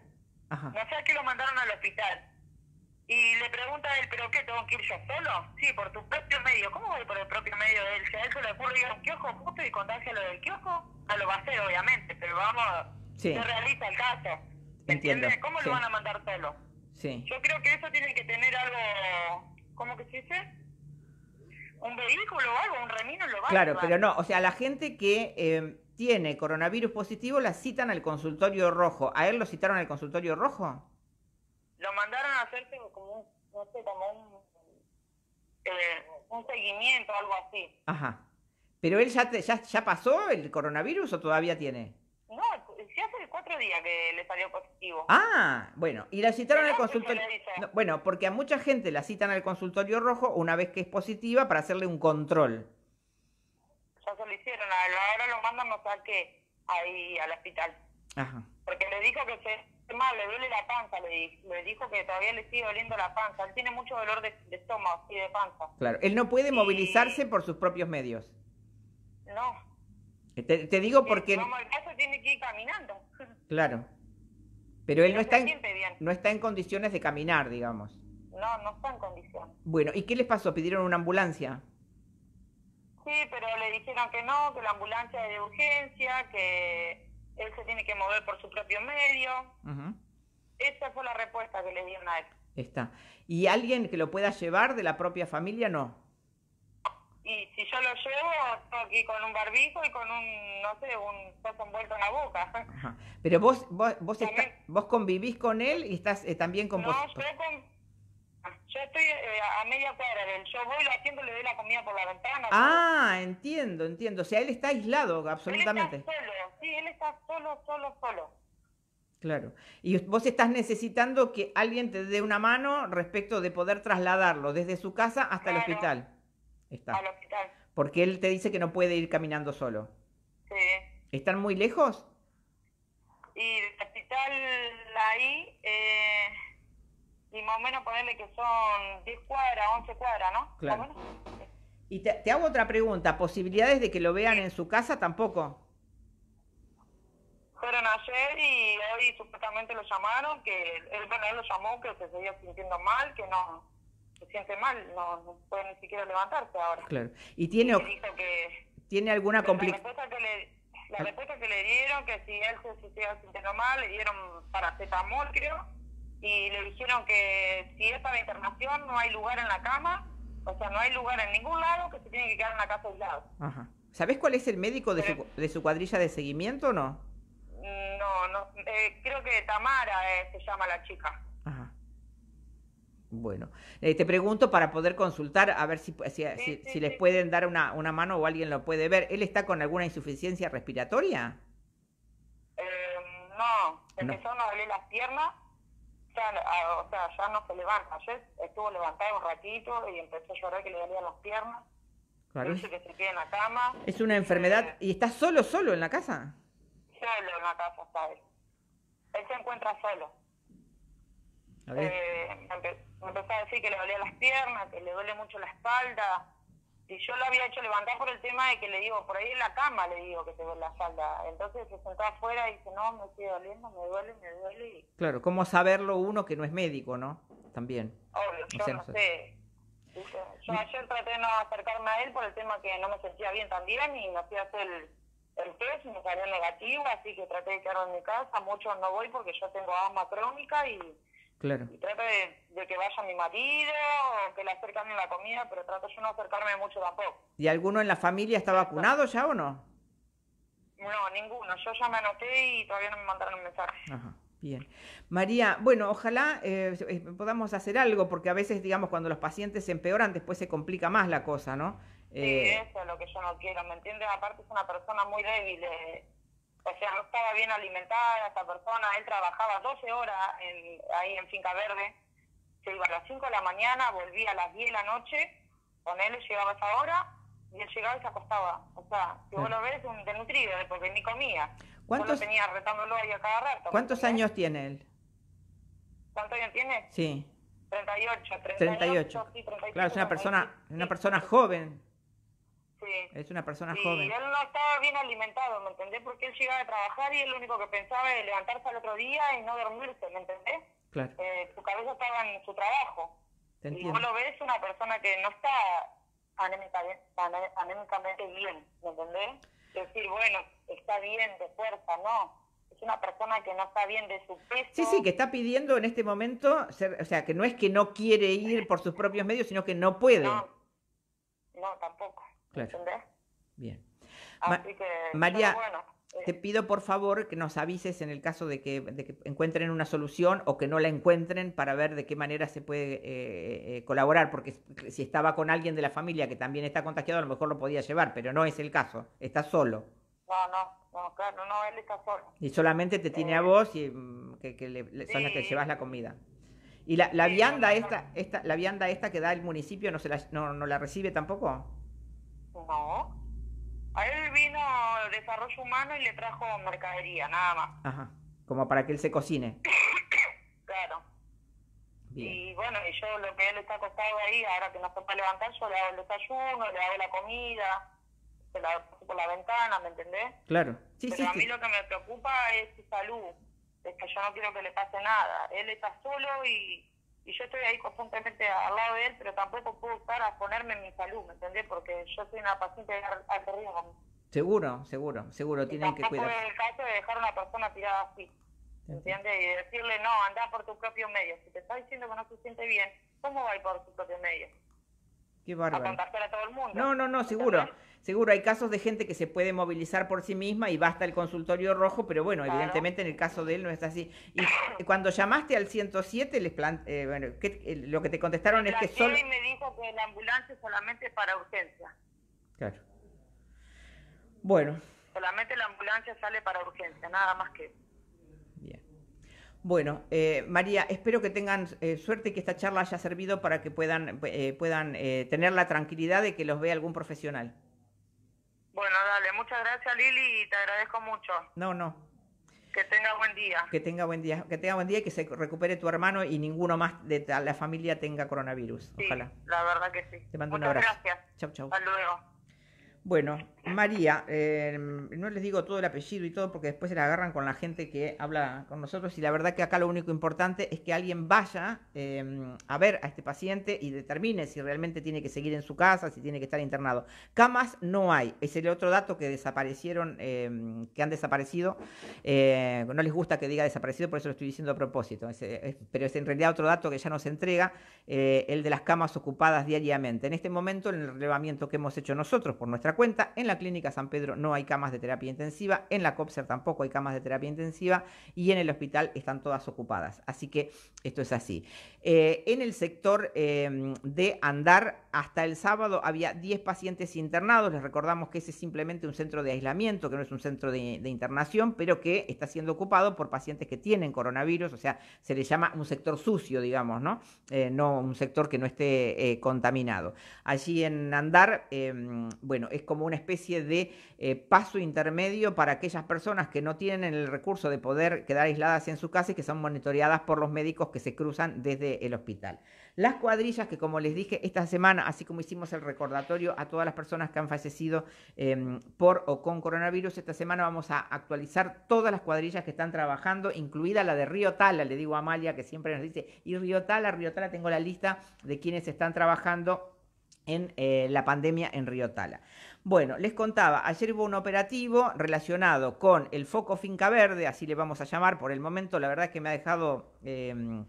Ajá. sé a qué lo mandaron al hospital. Y le pregunta a él, ¿pero qué? ¿Tengo que ir yo solo? Sí, por tu propio medio. ¿Cómo voy por el propio medio de él? Si a él se le ocurre ir a un kiosco justo y contárselo del kiosco, no lo va a hacer, obviamente, pero vamos, se realiza el caso. ¿Cómo lo van a mandar solo? Sí. Yo creo que eso tiene que tener algo, ¿cómo que se dice? Un vehículo o algo, un remino lo va Claro, pero no, o sea, la gente que... Eh, tiene coronavirus positivo, la citan al consultorio rojo. ¿A él lo citaron al consultorio rojo? lo mandaron a hacer como un, no sé, como un, eh, un seguimiento, algo así. Ajá. ¿Pero él ya, ya, ya pasó el coronavirus o todavía tiene? No, ya hace cuatro días que le salió positivo. Ah, bueno, y la citaron al consultorio. bueno, porque a mucha gente la citan al consultorio rojo una vez que es positiva para hacerle un control. Ya se lo hicieron, ahora lo mandan a ahí al hospital. Ajá. Porque le dijo que se este mal, le duele la panza, le, dijo que todavía le sigue doliendo la panza. Él tiene mucho dolor de, estómago y de panza. Claro, él no puede movilizarse por sus propios medios. No. Eh, te, digo eh, porque... tiene que ir caminando. Claro. Pero él no, está, en, no está en condiciones de caminar, digamos. No, no está en condiciones. Bueno, ¿y qué les pasó? ¿Pidieron una ambulancia? Sí, pero le dijeron que no, que la ambulancia es de urgencia, que él se tiene que mover por su propio medio. Esa fue la respuesta que le dieron a él. Está. ¿Y alguien que lo pueda llevar de la propia familia? No. Y si yo lo llevo, aquí con un barbijo y con un, no sé, un pozo envuelto en la boca. Pero vos vos, vos, vos convivís con él y estás eh, también con no, Yo con yo estoy eh, a media cuadra de él. Yo voy, lo atiendo, le doy la comida por la ventana. Ah, entiendo, entiendo. O sea, él está aislado, absolutamente. solo, sí, él está solo, solo, solo. Claro. Y vos estás necesitando que alguien te dé una mano respecto de poder trasladarlo desde su casa hasta el hospital. Está. Al hospital. Porque él te dice que no puede ir caminando solo. Sí. ¿Están muy lejos? Y el hospital ahí... Eh y más o menos ponerle que son 10 cuadras, 11 cuadras, ¿no? Claro. Y te, hago otra pregunta, ¿posibilidades de que lo vean en su casa tampoco? Fueron ayer y hoy supuestamente lo llamaron, que él, bueno, él lo llamó, que se seguía sintiendo mal, que no, se siente mal, no, puede ni siquiera levantarse ahora. Claro. ¿Y tiene, dijo que, ¿tiene alguna complicación? La respuesta que le dieron, que si él se, sintió sintiendo mal, le dieron paracetamol, creo, y le dijeron que si es para internación no hay lugar en la cama, o sea, no hay lugar en ningún lado, que se tiene que quedar en la casa aislado. Ajá. ¿Sabés cuál es el médico de, su, de su cuadrilla de seguimiento o no? Mm, no, no eh, creo que Tamara eh, se llama la chica. Bueno, eh, te pregunto para poder consultar a ver si, si, les pueden dar una, mano o alguien lo puede ver. ¿Él está con alguna insuficiencia respiratoria? no, empezó no. a las piernas ya, eh, o sea, ya no se levanta. Ayer estuvo levantado un ratito y empezó a llorar que le dolían las piernas. Claro. Dice que se quede en la cama. Es una enfermedad. ¿Y está solo, solo en la casa? Solo en la casa está él. Él se encuentra solo. A ver. Eh, empezó a decir que le dolían las piernas, que le duele mucho la espalda, y yo lo había hecho levantar por el tema de que le digo, por ahí en la cama le digo que te ve la falda. Entonces se sentó afuera y dice, no, me estoy doliendo, me duele, me duele. Claro, ¿cómo saberlo uno que no es médico, no? También. Obvio, yo no sé. Yo ayer traté de no acercarme a él por el tema que no me sentía bien también y no fui hacer el, test y me salió negativo, así que traté de quedarme en mi casa. Muchos no voy porque yo tengo asma crónica y Claro. Y trato de, que vaya mi marido o que le acerquen la comida, pero trato yo no acercarme mucho tampoco. ¿Y alguno en la familia está vacunado ya o no? No, ninguno. Yo ya me anoté y todavía no me mandaron un mensaje. Ajá. Bien. María, bueno, ojalá eh, eh, podamos hacer algo, porque a veces, digamos, cuando los pacientes se empeoran, después se complica más la cosa, ¿no? Sí, eh, eso es lo que yo no quiero, ¿me entiendes? Aparte es una persona muy débil. Eh o sea, no estaba bien alimentada esta persona, él trabajaba 12 horas ahí en Finca Verde, se iba a las 5 de la mañana, volvía a las 10 de la noche, con él llegaba esa hora y él llegaba y se acostaba. O sea, si vos lo ves, es un denutrido eh, porque ni comía. ¿Cuántos, tenía retándolo ahí a cada rato. ¿Cuántos años tiene él? ¿Cuántos años tiene? Sí. 38, 38. sí, claro, es una persona, una persona joven. Es una persona joven. Él no estaba bien alimentado, ¿me entendés? Porque él llegaba a trabajar y él lo único que pensaba era levantarse al otro día y no dormirse, ¿me entendés? Claro. Eh, su cabeza estaba en su trabajo. Te y vos lo ves una persona que no está anémicamente bien, ¿me entendés? Decir, bueno, está bien de fuerza, no. Es una persona que no está bien de su peso. Sí, sí, que está pidiendo en este momento, ser, o sea, que no es que no quiere ir por sus propios medios, sino que no puede. No, no tampoco. Bien. María, eh. te pido por favor que nos avises en el caso de que, encuentren una solución o que no la encuentren para ver de qué manera se puede eh, eh, colaborar, porque si estaba con alguien de la familia que también está contagiado, a lo mejor lo podía llevar, pero no es el caso, está solo. No, no, no, no, él está solo. Y solamente te tiene a vos y mm, que, le, son las que llevas la comida. Y la, vianda esta, esta, la vianda esta que da el municipio no se no la recibe tampoco. No. A él vino desarrollo humano y le trajo mercadería, nada más. Ajá. Como para que él se cocine. claro. Y bueno, y yo lo que él está acostado ahí, ahora que no se puede levantar, yo le hago el desayuno, le hago la comida, se la hago por la ventana, ¿me entendés? Claro. Sí, Pero a mí lo que me preocupa es su salud. Es que yo no quiero que le pase nada. Él está solo y y yo estoy ahí constantemente al lado de él, pero tampoco puedo estar a ponerme en mi salud, ¿me entendés? Porque yo soy una paciente de alto Seguro, seguro, seguro, tienen que cuidar. es el caso de dejar a una persona tirada así, ¿entiendes? Y decirle, no, anda por tu propio medio. Si te está diciendo que no se siente bien, ¿cómo va a ir por tu propio medio? Qué bárbaro. A contagiar a todo el mundo. No, no, no, seguro. Seguro hay casos de gente que se puede movilizar por sí misma y basta el consultorio rojo, pero bueno, evidentemente en el caso de él no es así. Y cuando llamaste al 107, les eh, eh, lo que te contestaron es que solo... me dijo que la ambulancia solamente para urgencia. Claro. Bueno. Solamente la ambulancia sale para urgencia, nada más que... Bien. Bueno, eh, María, espero que tengan suerte y que esta charla haya servido para que puedan, puedan tener la tranquilidad de que los vea algún profesional muchas gracias Lili y te agradezco mucho. No, no, que tenga buen día. Que tenga buen día, que tenga buen día y que se recupere tu hermano y ninguno más de la familia tenga coronavirus. Sí, Ojalá. La verdad que sí. Te mando un abrazo. Gracias. Chau, chau. Hasta luego. Bueno, María, em, no les digo todo el apellido y todo porque después se la agarran con la gente que habla con nosotros y la verdad que acá lo único importante es que alguien vaya em, a ver a este paciente y determine si realmente tiene que seguir en su casa, si tiene que estar internado. Camas no hay, es el otro dato que desaparecieron, em, que han desaparecido. Eh, no les gusta que diga desaparecido, por eso lo estoy diciendo a propósito, eh, pero es en realidad otro dato que ya nos entrega, eh, el de las camas ocupadas diariamente. En este momento, en el relevamiento que hemos hecho nosotros por nuestra cuenta. En la Clínica San Pedro no hay camas de terapia intensiva, en la COPSER tampoco hay camas de terapia intensiva y en el hospital están todas ocupadas. Así que esto es así. Eh, en el sector eh, de andar hasta el sábado había 10 pacientes internados. Les recordamos que ese es simplemente un centro de aislamiento, que no es un centro de, internación, pero que está siendo ocupado por pacientes que tienen coronavirus. O sea, se les llama un sector sucio, digamos, ¿no? Eh, no un sector que no esté eh, contaminado. Allí en Andar, em, bueno, es como una especie de eh, paso intermedio para aquellas personas que no tienen el recurso de poder quedar aisladas en su casa y que son monitoreadas por los médicos que se cruzan desde el hospital. Las cuadrillas, que como les dije esta semana, así como hicimos el recordatorio a todas las personas que han fallecido em, por o con coronavirus, esta semana vamos a actualizar todas las cuadrillas que están trabajando, incluida la de Río Tala, le digo a Amalia que siempre nos dice, y Río Tala, Río Tala, tengo la lista de quienes están trabajando en eh, la pandemia en Río Tala. Bueno, les contaba, ayer hubo un operativo relacionado con el foco Finca Verde, así le vamos a llamar por el momento, la verdad es que me ha dejado... Em,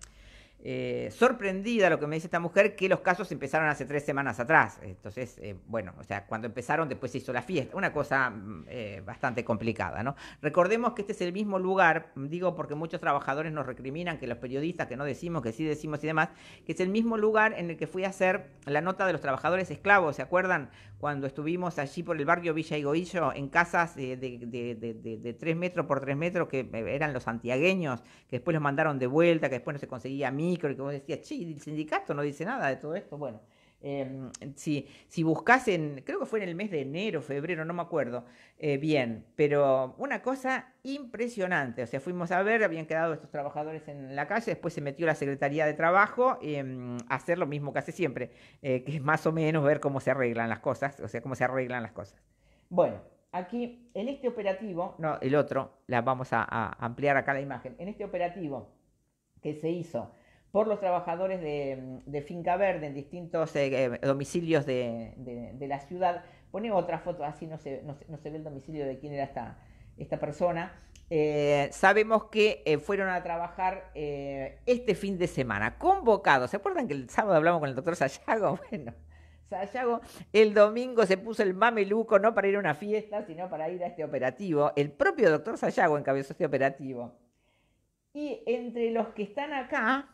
eh, sorprendida lo que me dice esta mujer, que los casos empezaron hace tres semanas atrás. Entonces, eh, bueno, o sea, cuando empezaron después se hizo la fiesta, una cosa mm, eh, bastante complicada, ¿no? Recordemos que este es el mismo lugar, digo porque muchos trabajadores nos recriminan que los periodistas que no decimos, que sí decimos y demás, que es el mismo lugar en el que fui a hacer la nota de los trabajadores esclavos, ¿se acuerdan? cuando estuvimos allí por el barrio Villa Goillo en casas de, tres metros por tres metros, que eh, eran los santiagueños, que después los mandaron de vuelta, que después no se conseguía micro, y que vos decías, sí, el sindicato no dice nada de todo esto. Bueno, Em, si, buscasen, creo que fue en el mes de enero, febrero, no me acuerdo eh, bien, pero una cosa impresionante. O sea, fuimos a ver, habían quedado estos trabajadores en la calle, después se metió la Secretaría de Trabajo em, a hacer lo mismo que hace siempre, eh, que es más o menos ver cómo se arreglan las cosas, o sea, cómo se arreglan las cosas. Bueno, aquí en este operativo, no, el otro, la vamos a ampliar acá la imagen, en este operativo que se hizo por los trabajadores mm, de, Finca Verde en distintos eh, eh, domicilios de, la ciudad. Pone otra foto, así no se, no, se ve el domicilio de quién era esta, esta persona. Eh, sabemos que fueron a trabajar este fin de semana, convocados. ¿Se acuerdan que el sábado hablamos con el doctor Sayago? Bueno, Sayago el domingo se puso el mameluco, no para ir a una fiesta, sino para ir a este operativo. El propio doctor Sayago encabezó este operativo. Y entre los que están acá,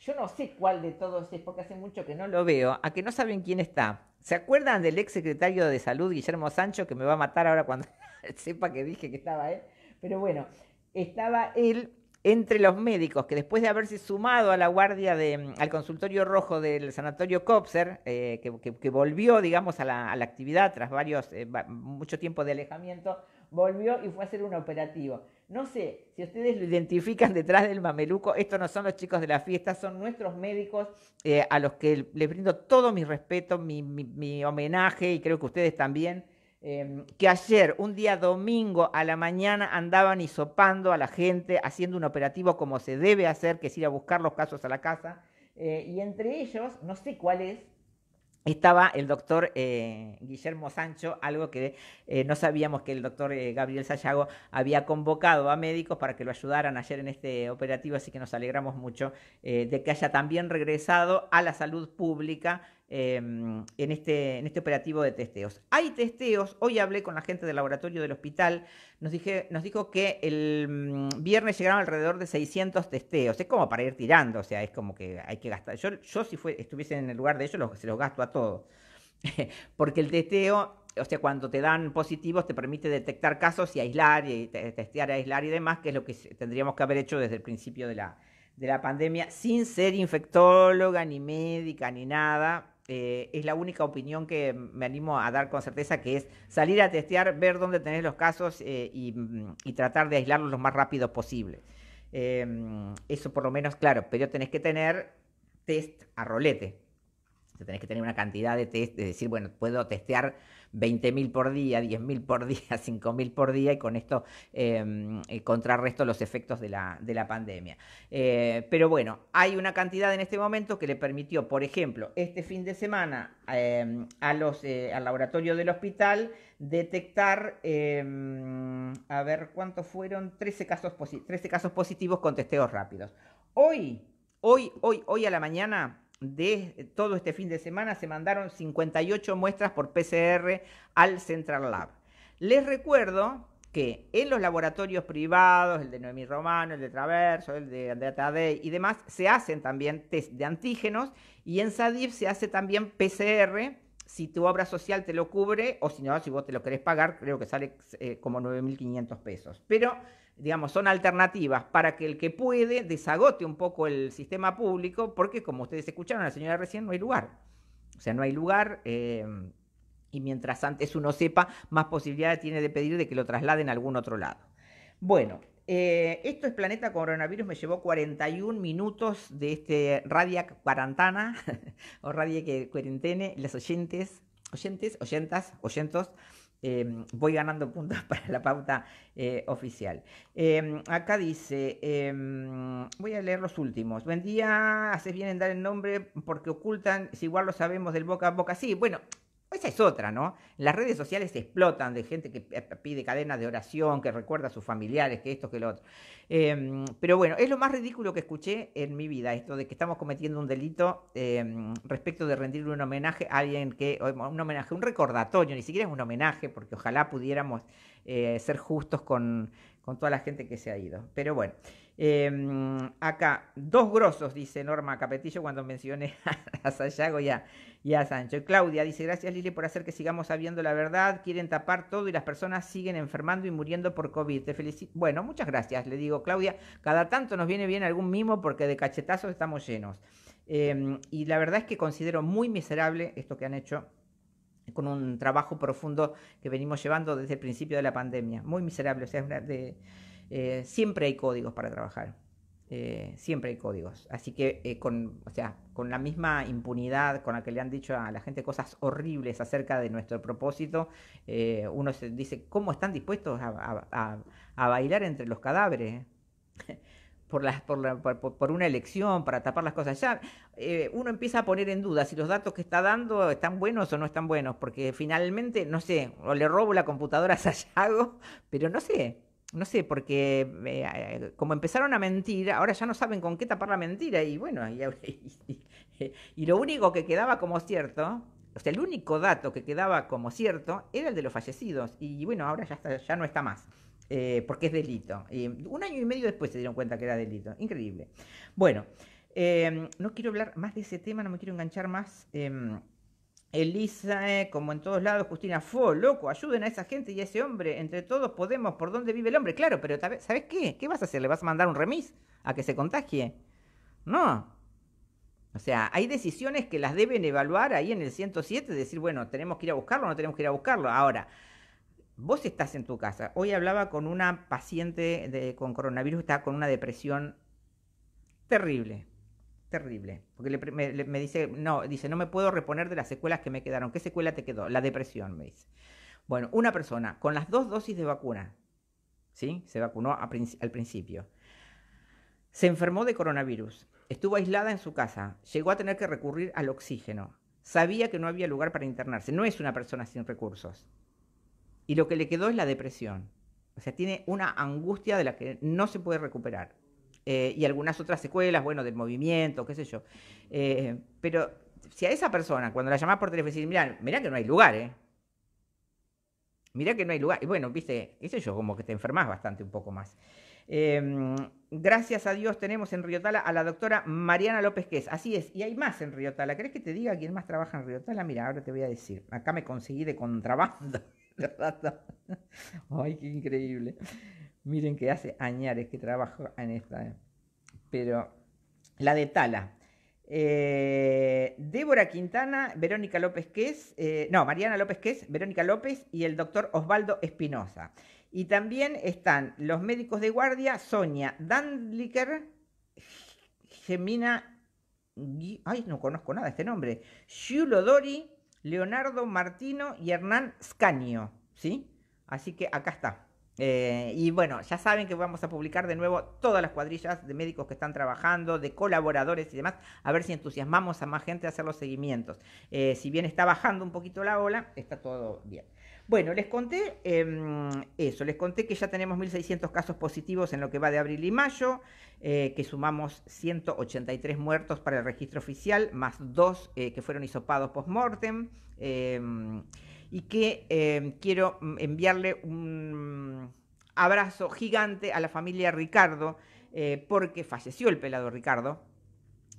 yo no sé cuál de todos es, porque hace mucho que no lo veo, a que no saben quién está. ¿Se acuerdan del ex secretario de Salud, Guillermo Sancho, que me va a matar ahora cuando sepa que dije que estaba él? Pero bueno, estaba él entre los médicos que después de haberse sumado a la guardia de, mm, al consultorio rojo del sanatorio Copser, eh, que, volvió, digamos, a la, actividad tras varios, eh, mucho tiempo de alejamiento, volvió y fue a hacer un operativo. No sé si ustedes lo identifican detrás del mameluco, estos no son los chicos de la fiesta, son nuestros médicos eh, a los que les brindo todo mi respeto, mi, homenaje y creo que ustedes también. Em, que ayer, un día domingo a la mañana, andaban hisopando a la gente, haciendo un operativo como se debe hacer, que es ir a buscar los casos a la casa. Eh, y entre ellos, no sé cuál es, estaba el doctor eh, Guillermo Sancho, algo que eh, no sabíamos que el doctor eh, Gabriel Sayago había convocado a médicos para que lo ayudaran ayer en este operativo, así que nos alegramos mucho de que haya también regresado a la salud pública Em, en, este, en este operativo de testeos. Hay testeos, hoy hablé con la gente del laboratorio del hospital, nos, dije, nos dijo que el mm, viernes llegaron alrededor de 600 testeos, es como para ir tirando, o sea, es como que hay que gastar. Yo, yo si estuviese en el lugar de ellos, se los gasto a todos, porque el testeo... O sea, cuando te dan positivos te permite detectar casos y aislar, y testear, aislar y demás, que es lo que tendríamos que haber hecho desde el principio de la, de la pandemia, sin ser infectóloga, ni médica, ni nada eh, es la única opinión que me animo a dar con certeza, que es salir a testear, ver dónde tenés los casos eh, mm, y, tratar de aislarlos lo más rápido posible. Eh, eso por lo menos, claro, pero tenés que tener test a rolete tenés que tener una cantidad de test, es decir, bueno, puedo testear 20.000 por día, 10.000 por día, 5.000 por día y con esto em, eh, contrarresto los efectos de la, pandemia. Eh, pero bueno, hay una cantidad en este momento que le permitió, por ejemplo, este fin de semana em, a los, eh, al laboratorio del hospital detectar, em, a ver cuántos fueron, 13 casos, 13 casos positivos con testeos rápidos. Hoy, hoy, hoy, hoy a la mañana de todo este fin de semana se mandaron 58 muestras por PCR al Central Lab. Les recuerdo que en los laboratorios privados, el de Noemi Romano, el de Traverso, el de Andrea Tadei y demás, se hacen también test de antígenos y en SADIF se hace también PCR. Si tu obra social te lo cubre o si no, si vos te lo querés pagar, creo que sale eh, como 9.500 pesos. Pero digamos, son alternativas para que el que puede desagote un poco el sistema público, porque como ustedes escucharon la señora recién, no hay lugar. O sea, no hay lugar. Em, y mientras antes uno sepa, más posibilidades tiene de pedir de que lo trasladen a algún otro lado. Bueno, eh, esto es Planeta Coronavirus, me llevó 41 minutos de este Radia Cuarentana, o Radia que Cuarentene, las oyentes, oyentes, oyentas, oyentos, Em, voy ganando puntos para la pauta eh, oficial. Em, acá dice, em, voy a leer los últimos. Buen día, haces bien en dar el nombre porque ocultan, si igual lo sabemos del boca a boca. Sí, bueno, es otra, ¿no? Las redes sociales se explotan de gente que pide cadenas de oración, que recuerda a sus familiares, que esto, que lo otro. Em, pero bueno, es lo más ridículo que escuché en mi vida, esto de que estamos cometiendo un delito em, respecto de rendirle un homenaje a alguien que, un homenaje, un recordatorio, ni siquiera es un homenaje, porque ojalá pudiéramos eh, ser justos con, con toda la gente que se ha ido. Pero bueno. Em, acá, dos grosos, dice Norma Capetillo cuando mencioné a, Sayago y a, y Sancho. Claudia dice, gracias Lili por hacer que sigamos sabiendo la verdad, quieren tapar todo y las personas siguen enfermando y muriendo por COVID. Te felicito. Bueno, muchas gracias, le digo Claudia. Cada tanto nos viene bien algún mimo porque de cachetazos estamos llenos. Em, y la verdad es que considero muy miserable esto que han hecho con un trabajo profundo que venimos llevando desde el principio de la pandemia. Muy miserable, o sea, es una de eh, siempre hay códigos para trabajar. Eh, siempre hay códigos. Así que eh, con, o sea, con la misma impunidad con la que le han dicho a la gente cosas horribles acerca de nuestro propósito, uno se dice, ¿cómo están dispuestos a, bailar entre los cadáveres? por, por, una elección, para tapar las cosas. Ya uno empieza a poner en duda si los datos que está dando están buenos o no están buenos, porque finalmente, no sé, o le robo la computadora a Sayago, pero no sé, no sé, porque eh, eh, como empezaron a mentir, ahora ya no saben con qué tapar la mentira. Y bueno, y, lo único que quedaba como cierto, o sea, el único dato que quedaba como cierto era el de los fallecidos. Y bueno, ahora ya, está, ya no está más. Eh, porque es delito. Y un año y medio después se dieron cuenta que era delito. Increíble. Bueno, no quiero hablar más de ese tema, no me quiero enganchar más. Em, Elisa, eh, como en todos lados, Justina Fo, loco, ayuden a esa gente y a ese hombre. Entre todos podemos, ¿por dónde vive el hombre? Claro, pero ¿sabes qué? ¿Qué vas a hacer? ¿Le vas a mandar un remis a que se contagie? No. O sea, hay decisiones que las deben evaluar ahí en el 107, decir, bueno, tenemos que ir a buscarlo o no tenemos que ir a buscarlo. Ahora, vos estás en tu casa. Hoy hablaba con una paciente con coronavirus, está con una depresión terrible terrible. Porque me, dice, no, dice, no me puedo reponer de las secuelas que me quedaron. ¿Qué secuela te quedó? La depresión, me dice. Bueno, una persona con las dos dosis de vacuna, ¿sí? Se vacunó al principio. Se enfermó de coronavirus. Estuvo aislada en su casa. Llegó a tener que recurrir al oxígeno. Sabía que no había lugar para internarse. No es una persona sin recursos. Y lo que le quedó es la depresión. O sea, tiene una angustia de la que no se puede recuperar. Eh, y algunas otras secuelas, bueno, del movimiento, qué sé yo. Eh, pero si a esa persona, cuando la llamás por teléfono, decís, mirá, mirá que no hay lugar, ¿eh? Mirá que no hay lugar. Y bueno, viste, qué sé yo, como que te enfermas bastante un poco más. Em, gracias a Dios tenemos en Riotala a la doctora Mariana López es Así es, y hay más en Riotala. ¿Crees que te diga quién más trabaja en Riotala? Mira, ahora te voy a decir. Acá me conseguí de contrabando. Ay, qué increíble. Miren que hace añares que trabajo en esta. Eh. Pero la de Tala. Eh, Débora Quintana, Verónica López ques eh, no, Mariana López ques Verónica López y el doctor Osvaldo Espinosa. Y también están los médicos de guardia, Sonia Dandlicker, Gemina, ay, no conozco nada este nombre, Giulo Dori, Leonardo Martino y Hernán Scanio, ¿sí? Así que acá está. Eh, y bueno, ya saben que vamos a publicar de nuevo todas las cuadrillas de médicos que están trabajando, de colaboradores y demás, a ver si entusiasmamos a más gente a hacer los seguimientos. Eh, si bien está bajando un poquito la ola, está todo bien. Bueno, les conté em, eso, les conté que ya tenemos 1.600 casos positivos en lo que va de abril y mayo, eh, que sumamos 183 muertos para el registro oficial, más dos que fueron hisopados post-mortem. Em, y que em, quiero mm, enviarle un abrazo gigante a la familia Ricardo, eh, porque falleció el pelado Ricardo,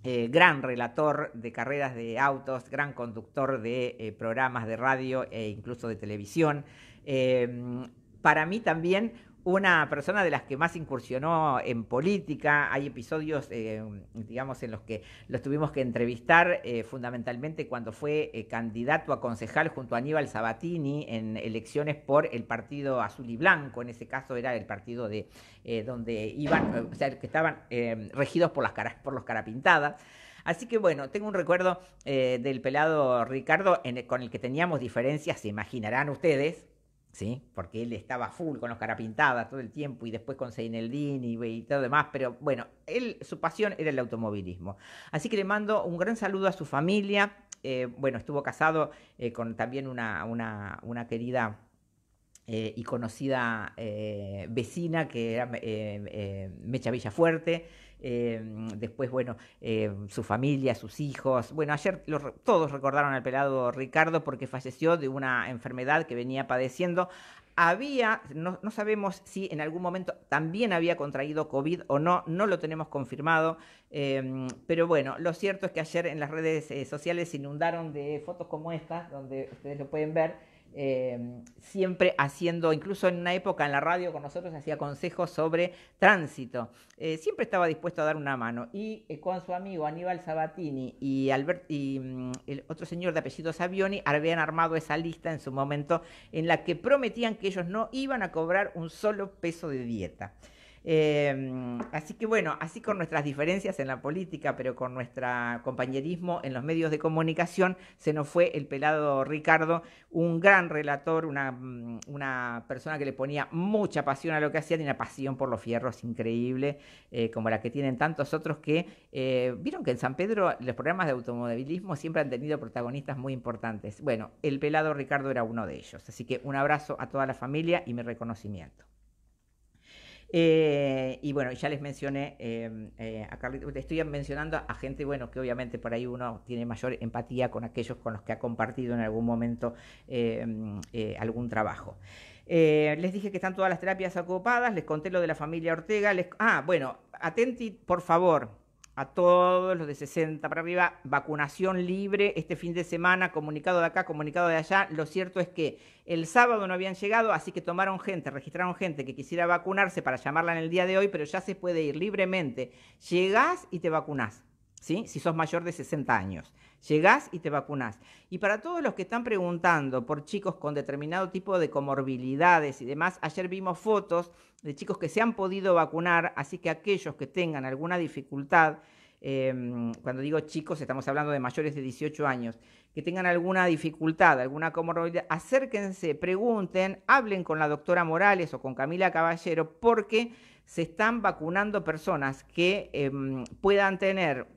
eh, gran relator de carreras de autos, gran conductor de eh, programas de radio e incluso de televisión. Em, para mí también una persona de las que más incursionó en política. Hay episodios, eh, digamos, en los que los tuvimos que entrevistar eh, fundamentalmente cuando fue eh, candidato a concejal junto a Aníbal Sabatini en elecciones por el partido azul y blanco. En ese caso era el partido de donde iban, o sea, que estaban regidos por las caras, por los carapintadas. Así que bueno, tengo un recuerdo del pelado Ricardo con el que teníamos diferencias, se imaginarán ustedes, porque él estaba full con los carapintadas todo el tiempo y después con Seineldin y todo demás, pero bueno, él, su pasión era el automovilismo. Así que le mando un gran saludo a su familia. Eh, bueno, estuvo casado eh, con también una, querida eh, y conocida vecina que era Mecha Villafuerte Em, después, bueno, em, su familia, sus hijos. Bueno, ayer todos recordaron al pelado Ricardo porque falleció de una enfermedad que venía padeciendo. Había, no, sabemos si en algún momento también había contraído COVID o no, no lo tenemos confirmado, em, pero bueno, lo cierto es que ayer en las redes eh, sociales se inundaron de fotos como esta donde ustedes lo pueden ver, eh, siempre haciendo, incluso en una época en la radio con nosotros hacía consejos sobre tránsito. Eh, siempre estaba dispuesto a dar una mano. Y eh, con su amigo Aníbal Sabatini y, Albert, mm, el otro señor de apellido Savioni habían armado esa lista en su momento en la que prometían que ellos no iban a cobrar un solo peso de dieta. Em, así que bueno, así con nuestras diferencias en la política, pero con nuestro compañerismo en los medios de comunicación, se nos fue el pelado Ricardo, un gran relator, una, mm, persona que le ponía mucha pasión a lo que hacía, y una pasión por los fierros increíble, eh, como la que tienen tantos otros que eh, vieron que en San Pedro los programas de automovilismo siempre han tenido protagonistas muy importantes. Bueno, el pelado Ricardo era uno de ellos, así que un abrazo a toda la familia y mi reconocimiento. Eh, y bueno, ya les mencioné em, eh, a estoy mencionando a gente, bueno, que obviamente por ahí uno tiene mayor empatía con aquellos con los que ha compartido en algún momento em, eh, algún trabajo. les dije que están todas las terapias ocupadas les conté lo de la familia Ortega. Les... Ah, bueno, atenti, por favor, a todos los de 60 para arriba, vacunación libre este fin de semana, comunicado de acá, comunicado de allá. Lo cierto es que el sábado no habían llegado, así que tomaron gente, registraron gente que quisiera vacunarse para llamarla en el día de hoy, pero ya se puede ir libremente. Llegás y te vacunás, ¿sí? si sos mayor de 60 años. Llegás y te vacunás. Y para todos los que están preguntando por chicos con determinado tipo de comorbilidades y demás, ayer vimos fotos de chicos que se han podido vacunar, así que aquellos que tengan alguna dificultad, em, cuando digo chicos, estamos hablando de mayores de 18 años, que tengan alguna dificultad, alguna comorbilidad, acérquense, pregunten, hablen con la doctora Morales o con Camila Caballero, porque se están vacunando personas que em, puedan tener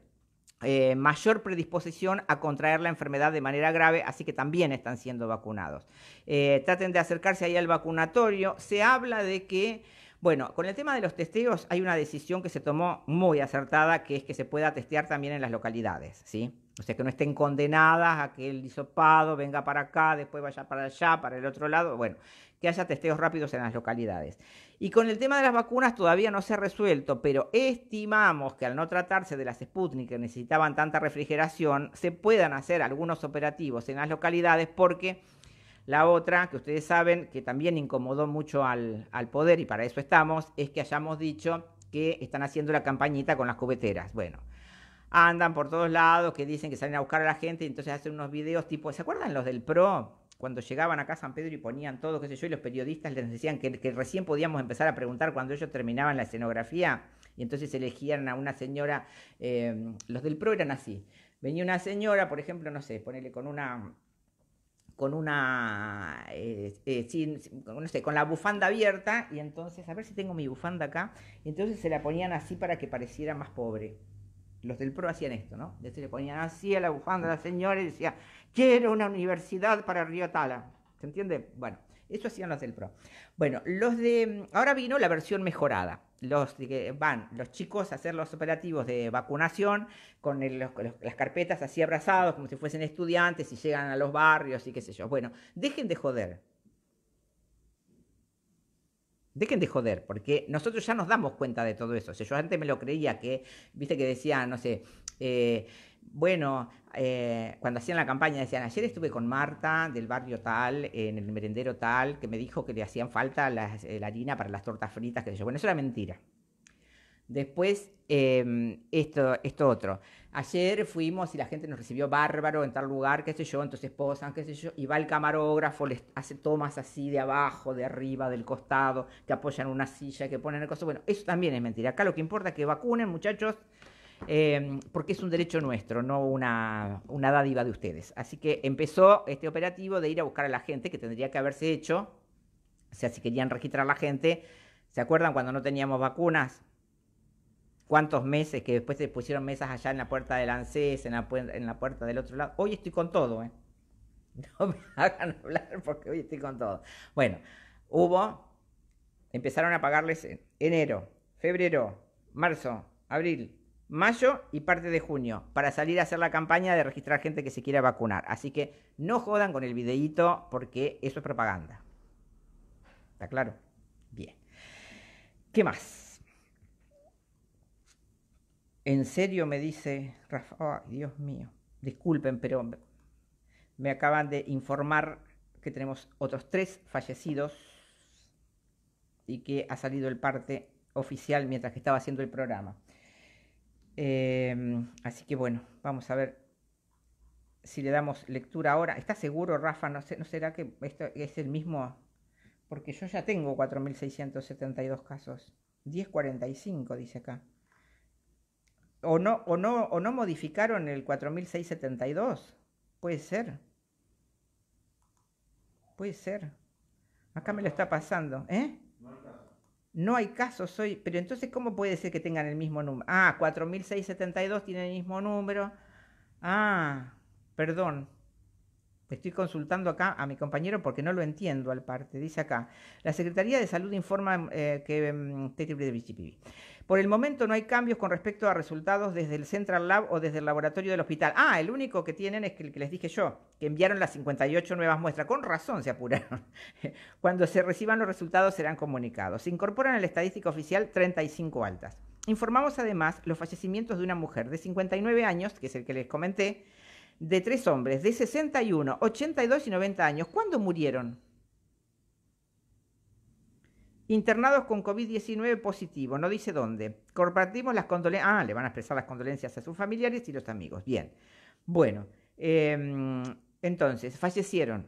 eh, mayor predisposición a contraer la enfermedad de manera grave, así que también están siendo vacunados. Eh, traten de acercarse ahí al vacunatorio. Se habla de que, bueno, con el tema de los testeos hay una decisión que se tomó muy acertada, que es que se pueda testear también en las localidades, ¿sí? O sea, que no estén condenadas a que el disopado venga para acá, después vaya para allá, para el otro lado. Bueno, que haya testeos rápidos en las localidades. Y con el tema de las vacunas todavía no se ha resuelto, pero estimamos que al no tratarse de las Sputnik que necesitaban tanta refrigeración, se puedan hacer algunos operativos en las localidades porque la otra, que ustedes saben, que también incomodó mucho al, al poder y para eso estamos, es que hayamos dicho que están haciendo la campañita con las cubeteras. Bueno, andan por todos lados, que dicen que salen a buscar a la gente y entonces hacen unos videos tipo, ¿se acuerdan los del PRO? Cuando llegaban acá a San Pedro y ponían todo, qué sé yo, y los periodistas les decían que, recién podíamos empezar a preguntar cuando ellos terminaban la escenografía. Y entonces elegían a una señora, eh, los del PRO eran así. Venía una señora, por ejemplo, no sé, ponerle con una con una, eh, eh, no sé, con la bufanda abierta, y entonces, a ver si tengo mi bufanda acá, y entonces se la ponían así para que pareciera más pobre. Los del PRO hacían esto, ¿no? le ponían así a la bufanda a la señora y decía, quiero una universidad para Río Tala. ¿Se entiende? Bueno, eso hacían los del PRO. Bueno, los de. Mm, ahora vino la versión mejorada. Los de que van los chicos a hacer los operativos de vacunación con, las carpetas así abrazados, como si fuesen estudiantes y llegan a los barrios y qué sé yo. Bueno, dejen de joder. Dejen de joder, porque nosotros ya nos damos cuenta de todo eso. yo antes me lo creía que, viste que decía, no sé, eh, bueno, eh, cuando hacían la campaña decían, ayer estuve con Marta del barrio tal, en el merendero tal, que me dijo que le hacían falta eh, la harina para las tortas fritas, que yo. Bueno, eso era mentira. Después, em, esto, esto otro ayer fuimos y la gente nos recibió bárbaro en tal lugar, qué sé yo, entonces posan, qué sé yo, y va el camarógrafo, les hace tomas así de abajo, de arriba, del costado, que apoyan una silla, que ponen el coso. Bueno, eso también es mentira. Acá lo que importa es que vacunen, muchachos. Em, porque es un derecho nuestro, no una, una dádiva de ustedes. Así que empezó este operativo de ir a buscar a la gente, que tendría que haberse hecho, o sea, si querían registrar a la gente, ¿Se acuerdan cuando no teníamos vacunas? cuántos meses que después se pusieron mesas allá en la puerta del ANSES, en la, en la puerta del otro lado. Hoy estoy con todo, ¿eh? No me hagan hablar porque hoy estoy con todo. Bueno, hubo, empezaron a pagarles enero, febrero, marzo, abril, mayo y parte de junio para salir a hacer la campaña de registrar gente que se quiera vacunar. Así que no jodan con el videíto porque eso es propaganda. ¿Está claro? Bien. ¿Qué más? En serio me dice Rafa, ay Dios mío, disculpen, pero me acaban de informar que tenemos otros tres fallecidos y que ha salido el parte oficial mientras que estaba haciendo el programa. Em, así que bueno, vamos a ver si le damos lectura ahora. ¿Está seguro, Rafa? ¿No, ¿no será que esto es el mismo? Porque yo ya tengo 4.672 casos. 10.45 dice acá o no, o no, o no modificaron el 4672. Puede ser. Puede ser. Acá me lo está pasando, ¿eh? No hay caso. soy. Pero entonces, ¿cómo puede ser que tengan el mismo número? Ah, 4672 tiene el mismo número. Ah, perdón. Estoy consultando acá a mi compañero porque no lo entiendo al parte. Dice acá, la Secretaría de Salud informa eh, que... Mm, este Por el momento no hay cambios con respecto a resultados desde el Central Lab o desde el laboratorio del hospital. Ah, el único que tienen es el que les dije yo, que enviaron las 58 nuevas muestras. Con razón se apuraron. Cuando se reciban los resultados serán comunicados. Se incorporan a la estadística oficial 35 altas. Informamos además los fallecimientos de una mujer de 59 años, que es el que les comenté, de tres hombres de 61, 82 y 90 años, ¿cuándo murieron? Internados con COVID-19 positivo, no dice dónde. Compartimos las condolencias. Ah, le van a expresar las condolencias a sus familiares y los amigos. Bien. Bueno, em, entonces, fallecieron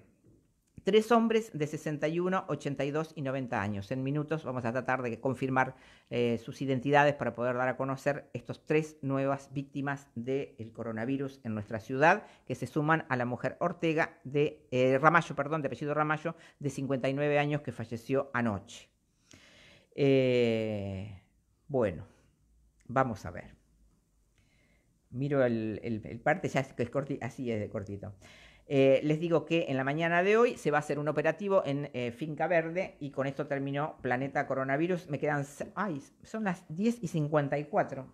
Tres hombres de 61, 82 y 90 años. En minutos vamos a tratar de confirmar eh, sus identidades para poder dar a conocer estas tres nuevas víctimas del coronavirus en nuestra ciudad, que se suman a la mujer Ortega de eh, Ramallo, perdón, de apellido Ramallo, de 59 años que falleció anoche. Eh, bueno, vamos a ver. Miro el, parte, ya es, es así es de cortito. Eh, les digo que en la mañana de hoy se va a hacer un operativo en eh, Finca Verde y con esto terminó Planeta Coronavirus. Me quedan. ¡Ay! Son las 10 y 54.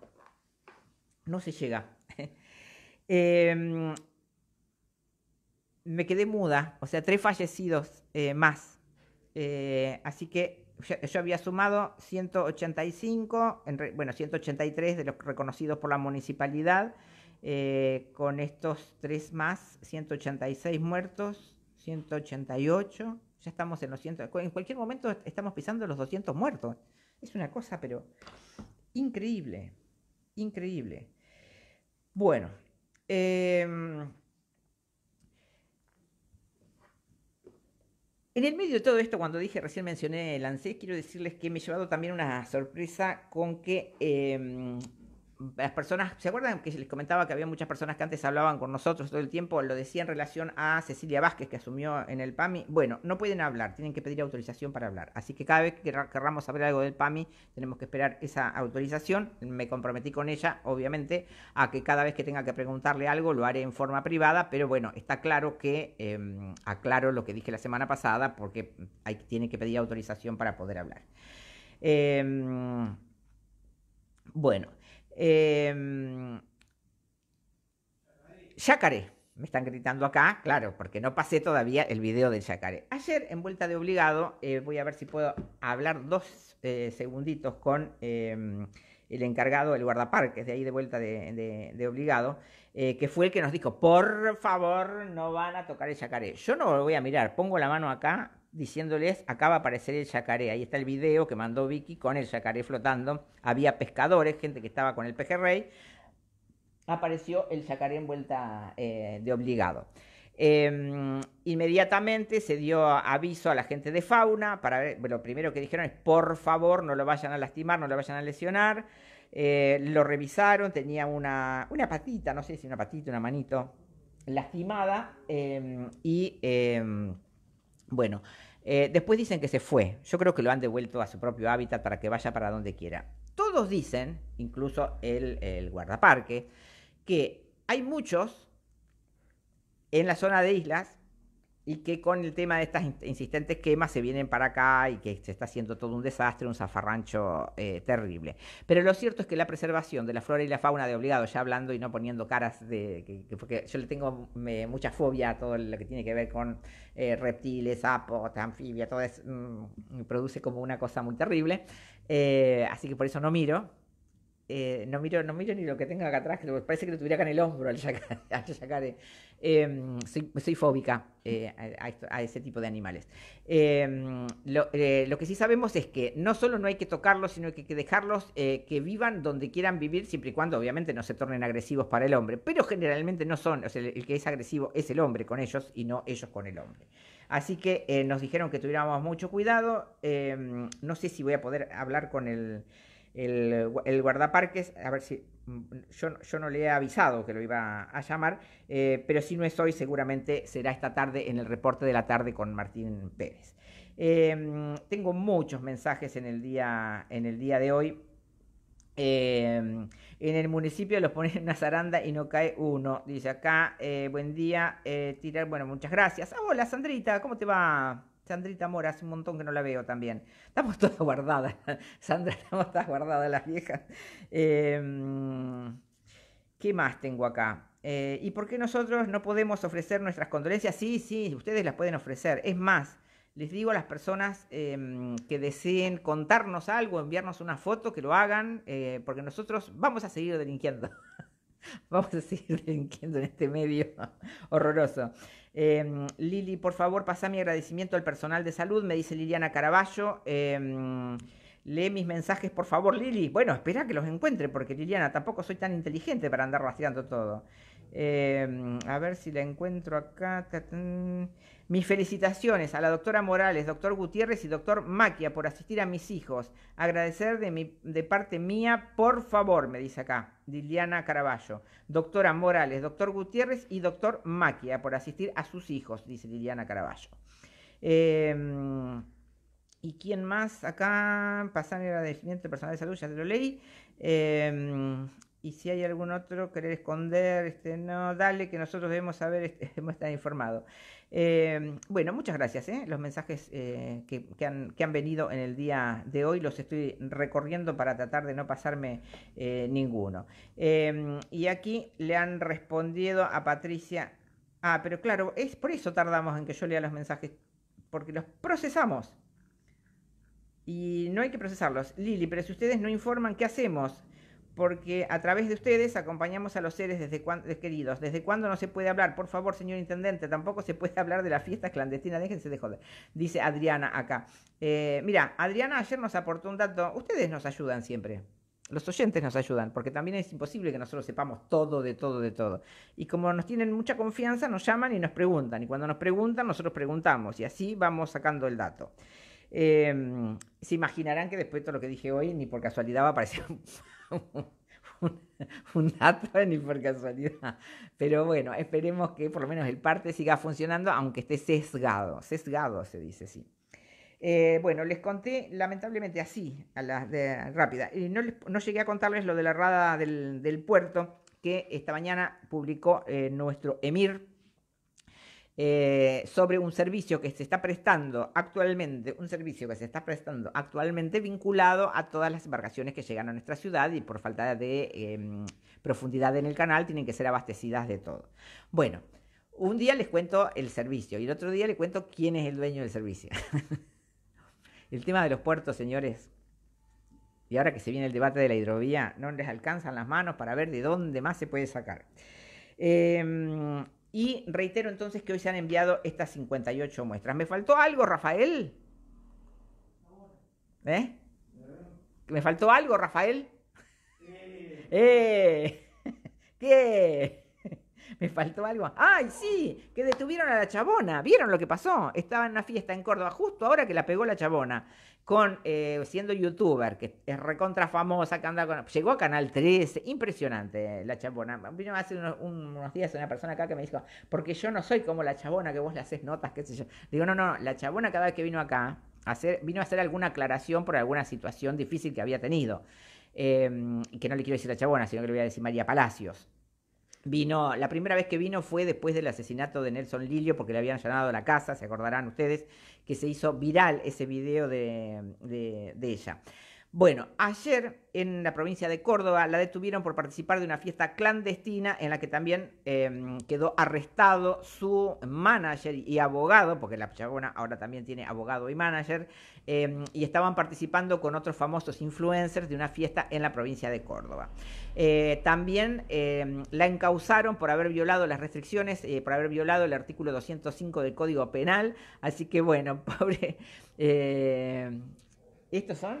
No se llega. Em, me quedé muda, o sea, tres fallecidos eh, más. así que yo, había sumado 185, bueno, 183 de los reconocidos por la municipalidad eh, con estos tres más, 186 muertos, 188, ya estamos en los 100, en cualquier momento estamos pisando los 200 muertos. Es una cosa, pero increíble, increíble. Bueno, em, en el medio de todo esto, cuando dije recién mencioné el ANSES, quiero decirles que me he llevado también una sorpresa con que em, las personas, ¿se acuerdan que les comentaba que había muchas personas que antes hablaban con nosotros todo el tiempo? Lo decía en relación a Cecilia Vázquez que asumió en el PAMI. Bueno, no pueden hablar, tienen que pedir autorización para hablar. Así que cada vez que querramos saber algo del PAMI, tenemos que esperar esa autorización. Me comprometí con ella, obviamente, a que cada vez que tenga que preguntarle algo lo haré en forma privada, pero bueno, está claro que em, aclaro lo que dije la semana pasada porque hay, tiene que pedir autorización para poder hablar. Em, bueno. Eh, em, yacaré. Me están gritando acá, claro, porque no pasé todavía el video del yacaré. Ayer, en vuelta de obligado, eh, voy a ver si puedo hablar dos eh, segunditos con em, el encargado, el guardaparques de ahí de vuelta de, obligado, eh, que fue el que nos dijo, por favor, no van a tocar el yacaré. Yo no lo voy a mirar, pongo la mano acá, diciéndoles, acaba va a aparecer el yacaré. Ahí está el video que mandó Vicky con el yacaré flotando. Había pescadores, gente que estaba con el pejerrey. Apareció el yacaré en vuelta eh, de obligado. Em, inmediatamente se dio aviso a la gente de fauna para ver, lo primero que dijeron es por favor no lo vayan a lastimar, no lo vayan a lesionar. Eh, lo revisaron, tenía una, una patita, no sé si una patita, una manito lastimada em, y em, bueno, eh, después dicen que se fue. Yo creo que lo han devuelto a su propio hábitat para que vaya para donde quiera. Todos dicen, incluso el, el guardaparque, que hay muchos en la zona de islas y que con el tema de estas insistentes quemas se vienen para acá y que se está haciendo todo un desastre, un zafarrancho eh, terrible. Pero lo cierto es que la preservación de la flora y la fauna de obligado, ya hablando y no poniendo caras de... porque yo le tengo mucha fobia a todo lo que tiene que ver con eh, reptiles, sapos, anfibias, todo eso mm, produce como una cosa muy terrible. Eh, así que por eso no miro, eh, no, miro, no miro ni lo que tenga acá atrás, que parece que lo tuviera acá en el hombro al llegar eh, em, soy, fóbica eh, a, ese tipo de animales. Em, lo, que sí sabemos es que no solo no hay que tocarlos, sino que hay que dejarlos que vivan donde quieran vivir, siempre y cuando obviamente no se tornen agresivos para el hombre. Pero generalmente no son, el que es agresivo es el hombre con ellos y no ellos con el hombre. Así que nos dijeron que tuviéramos mucho cuidado. Em, no sé si voy a poder hablar con el el, guardaparques, a ver si mm, yo, yo, no le he avisado que lo iba a llamar, eh, pero si no es hoy, seguramente será esta tarde en el reporte de la tarde con Martín Pérez. Em, tengo muchos mensajes en el día, en el día de hoy. Em, en el municipio los ponen en una zaranda y no cae uno. Dice acá, eh, buen día, eh, tirar, bueno, muchas gracias. Ah, hola Sandrita, ¿cómo te va? Sandrita Mora, hace un montón que no la veo también. Estamos todas guardadas, Sandra, estamos todas guardadas las viejas. Em, ¿Qué más tengo acá? Eh, ¿Y por qué nosotros no podemos ofrecer nuestras condolencias? Sí, sí, ustedes las pueden ofrecer. Es más, les digo a las personas em, que deseen contarnos algo, enviarnos una foto, que lo hagan, eh, porque nosotros vamos a seguir delinquiendo. vamos a seguir delinquiendo en este medio horroroso. Eh, Lili, por favor, pasa mi agradecimiento al personal de salud, me dice Liliana Caraballo. Em, lee mis mensajes, por favor, Lili. Bueno, espera que los encuentre, porque Liliana, tampoco soy tan inteligente para andar rastreando todo. Em, a ver si la encuentro acá. Mis felicitaciones a la doctora Morales, doctor Gutiérrez y doctor Maquia por asistir a mis hijos. Agradecer de, de parte mía, por favor, me dice acá Liliana Caraballo. Doctora Morales, doctor Gutiérrez y doctor Maquia por asistir a sus hijos, dice Liliana Caraballo. Em, ¿Y quién más? Acá, pasar era del personal de salud, ya te lo leí. Em, y si hay algún otro querer esconder, este, no, dale, que nosotros debemos saber, este, hemos estado eh, bueno, muchas gracias. ¿eh? Los mensajes eh, que, han, que, han, venido en el día de hoy los estoy recorriendo para tratar de no pasarme ninguno. y aquí le han respondido a Patricia. Ah, pero claro, es por eso tardamos en que yo lea los mensajes, porque los procesamos. Y no hay que procesarlos. Lili, pero si ustedes no informan, ¿qué hacemos? porque a través de ustedes acompañamos a los seres desde queridos. ¿Desde cuándo no se puede hablar? Por favor, señor intendente, tampoco se puede hablar de las fiestas clandestinas, déjense de joder, dice Adriana acá. Eh, mira, Adriana ayer nos aportó un dato, ustedes nos ayudan siempre. Los oyentes nos ayudan, porque también es imposible que nosotros sepamos todo, de todo, de todo. Y como nos tienen mucha confianza, nos llaman y nos preguntan. Y cuando nos preguntan, nosotros preguntamos. Y así vamos sacando el dato. Eh, se imaginarán que después de todo lo que dije hoy, ni por casualidad va a aparecer un, dato ni por casualidad. Pero bueno, esperemos que por lo menos el parte siga funcionando, aunque esté sesgado. Sesgado se dice, sí. Eh, bueno, les conté lamentablemente así, a las de, rápida. Y eh, no, no, llegué a contarles lo de la rada del, puerto que esta mañana publicó eh, nuestro emir eh, sobre un servicio que se está prestando actualmente, un servicio que se está prestando actualmente vinculado a todas las embarcaciones que llegan a nuestra ciudad y por falta de em, profundidad en el canal tienen que ser abastecidas de todo. Bueno, un día les cuento el servicio y el otro día les cuento quién es el dueño del servicio. el tema de los puertos, señores. Y ahora que se viene el debate de la hidrovía, no les alcanzan las manos para ver de dónde más se puede sacar. Eh, y reitero entonces que hoy se han enviado estas 58 muestras. ¿Me faltó algo, Rafael? ¿Eh? ¿Me faltó algo, Rafael? Eh. ¿Qué? me faltó algo. ¡Ay, sí! Que detuvieron a la chabona. ¿Vieron lo que pasó? Estaba en una fiesta en Córdoba, justo ahora que la pegó la chabona, con, eh, siendo youtuber, que es recontra famosa, que anda con... Llegó a Canal 13, impresionante eh, la chabona. Vino hace unos, días una persona acá que me dijo, porque yo no soy como la chabona, que vos le haces notas, qué sé yo. Digo, no, no, la chabona cada vez que vino acá, hacer, vino a hacer alguna aclaración por alguna situación difícil que había tenido. Em, que no le quiero decir la chabona, sino que le voy a decir María Palacios. Vino, la primera vez que vino fue después del asesinato de Nelson Lilio, porque le habían llenado la casa, se acordarán ustedes, que se hizo viral ese video de ella. Bueno, ayer en la provincia de Córdoba la detuvieron por participar de una fiesta clandestina en la que también em, quedó arrestado su manager y abogado, porque la pachagona ahora también tiene abogado y manager, em, y estaban participando con otros famosos influencers de una fiesta en la provincia de Córdoba. Eh, también em, la encausaron por haber violado las restricciones, eh, por haber violado el artículo 205 del Código Penal, así que bueno, pobre... Eh, ¿Estos son?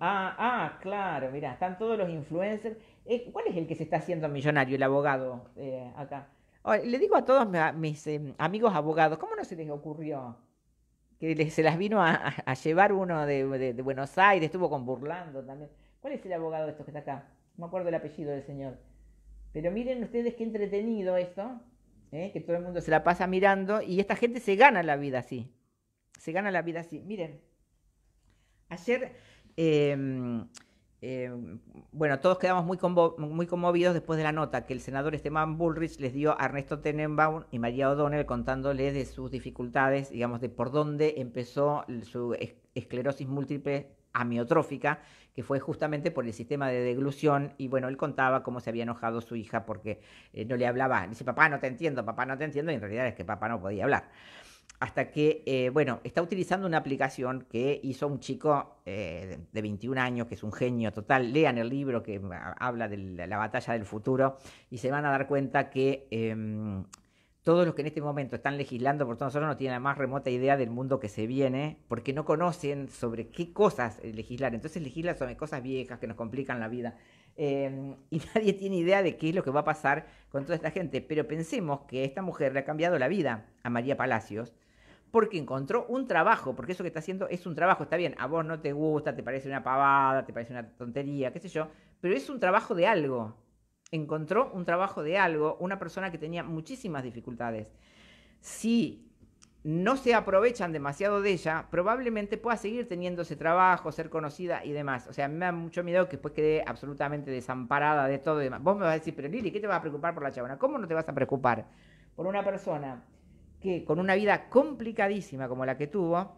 Ah, ah, claro, mirá, están todos los influencers. Eh, ¿Cuál es el que se está haciendo millonario, el abogado eh, acá? le digo a todos mis em, amigos abogados, ¿cómo no se les ocurrió? Que se las vino a, llevar uno de, de, Buenos Aires, estuvo con Burlando también. ¿Cuál es el abogado de estos que está acá? No me acuerdo el apellido del señor. Pero miren ustedes qué entretenido esto, eh, que todo el mundo se la pasa mirando y esta gente se gana la vida así. Se gana la vida así. Miren, ayer Em, em, bueno, todos quedamos muy, conmovidos después de la nota que el senador Esteban Bullrich les dio a Ernesto Tenenbaum y María O'Donnell contándoles de sus dificultades, digamos, de por dónde empezó su esclerosis múltiple amiotrófica, que fue justamente por el sistema de deglución, y bueno, él contaba cómo se había enojado su hija porque eh, no le hablaba, dice, papá no te entiendo, papá no te entiendo, y en realidad es que papá no podía hablar hasta que, eh, bueno, está utilizando una aplicación que hizo un chico eh, de 21 años, que es un genio total. Lean el libro que habla de la batalla del futuro y se van a dar cuenta que em, todos los que en este momento están legislando por todos nosotros no tienen la más remota idea del mundo que se viene, porque no conocen sobre qué cosas eh, legislar. Entonces legislan sobre cosas viejas que nos complican la vida. Em, y nadie tiene idea de qué es lo que va a pasar con toda esta gente. Pero pensemos que esta mujer le ha cambiado la vida a María Palacios porque encontró un trabajo, porque eso que está haciendo es un trabajo, está bien, a vos no te gusta, te parece una pavada, te parece una tontería, qué sé yo, pero es un trabajo de algo. Encontró un trabajo de algo, una persona que tenía muchísimas dificultades. Si no se aprovechan demasiado de ella, probablemente pueda seguir teniendo ese trabajo, ser conocida y demás. O sea, me da mucho miedo que después quede absolutamente desamparada de todo y demás. Vos me vas a decir, pero Lili, ¿qué te vas a preocupar por la chabona? ¿Cómo no te vas a preocupar por una persona que con una vida complicadísima como la que tuvo,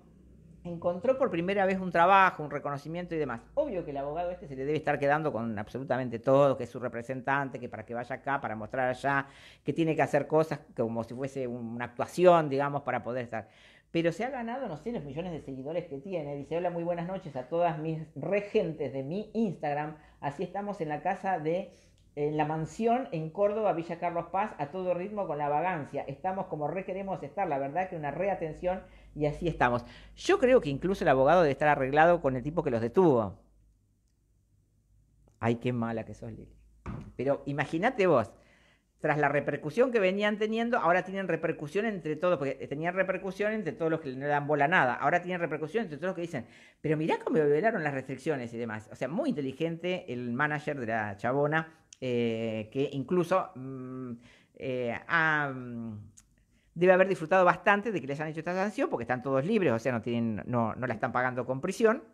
encontró por primera vez un trabajo, un reconocimiento y demás. Obvio que el abogado este se le debe estar quedando con absolutamente todo, que es su representante, que para que vaya acá, para mostrar allá, que tiene que hacer cosas como si fuese una actuación, digamos, para poder estar. Pero se ha ganado, no sé, los millones de seguidores que tiene. Dice, hola, muy buenas noches a todas mis regentes de mi Instagram. Así estamos en la casa de en la mansión en Córdoba, Villa Carlos Paz, a todo ritmo con la vagancia. Estamos como re queremos estar, la verdad que una reatención y así estamos. Yo creo que incluso el abogado debe estar arreglado con el tipo que los detuvo. Ay, qué mala que sos, Lili. Pero imagínate vos, tras la repercusión que venían teniendo, ahora tienen repercusión entre todos, porque tenían repercusión entre todos los que no dan bola a nada, ahora tienen repercusión entre todos los que dicen, pero mirá cómo violaron las restricciones y demás. O sea, muy inteligente el manager de la chabona eh, que incluso mm, eh, mm, debe haber disfrutado bastante de que les han hecho esta sanción, porque están todos libres, o sea, no, tienen, no, la están pagando con prisión.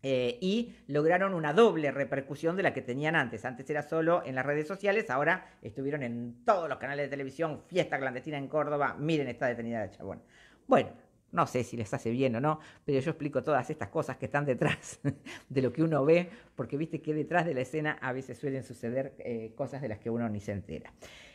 Eh, y lograron una doble repercusión de la que tenían antes. Antes era solo en las redes sociales, ahora estuvieron en todos los canales de televisión, fiesta clandestina en Córdoba, miren, esta detenida de chabón. Bueno, no sé si les hace bien o no, pero yo explico todas estas cosas que están detrás de lo que uno ve, porque viste que detrás de la escena a veces suelen suceder eh, cosas de las que uno ni se entera.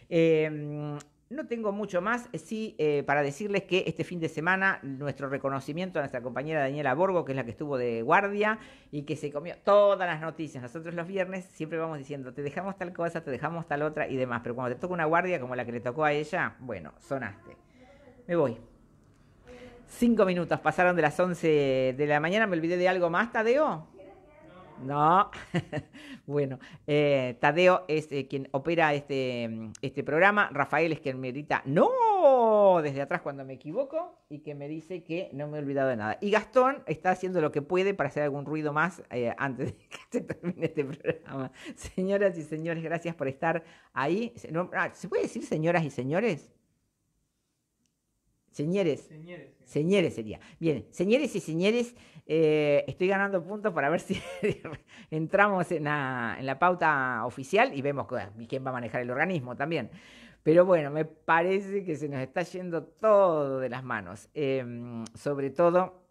Em, no tengo mucho más, sí, eh, para decirles que este fin de semana nuestro reconocimiento a nuestra compañera Daniela Borgo, que es la que estuvo de guardia y que se comió todas las noticias. Nosotros los viernes siempre vamos diciendo, te dejamos tal cosa, te dejamos tal otra y demás, pero cuando te toca una guardia como la que le tocó a ella, bueno, sonaste. Me voy. Cinco minutos, pasaron de las once de la mañana, me olvidé de algo más, Tadeo. No, bueno, eh, Tadeo es eh, quien opera este, este programa, Rafael es quien me grita, no, desde atrás cuando me equivoco y que me dice que no me he olvidado de nada. Y Gastón está haciendo lo que puede para hacer algún ruido más eh, antes de que termine este programa. Señoras y señores, gracias por estar ahí. ¿Se ah, puede decir señoras y señores? Señores. Señores. sería. Bien, señores y señores, eh, estoy ganando puntos para ver si entramos en la, pauta oficial y vemos quién va a manejar el organismo también. Pero bueno, me parece que se nos está yendo todo de las manos. Em, sobre todo.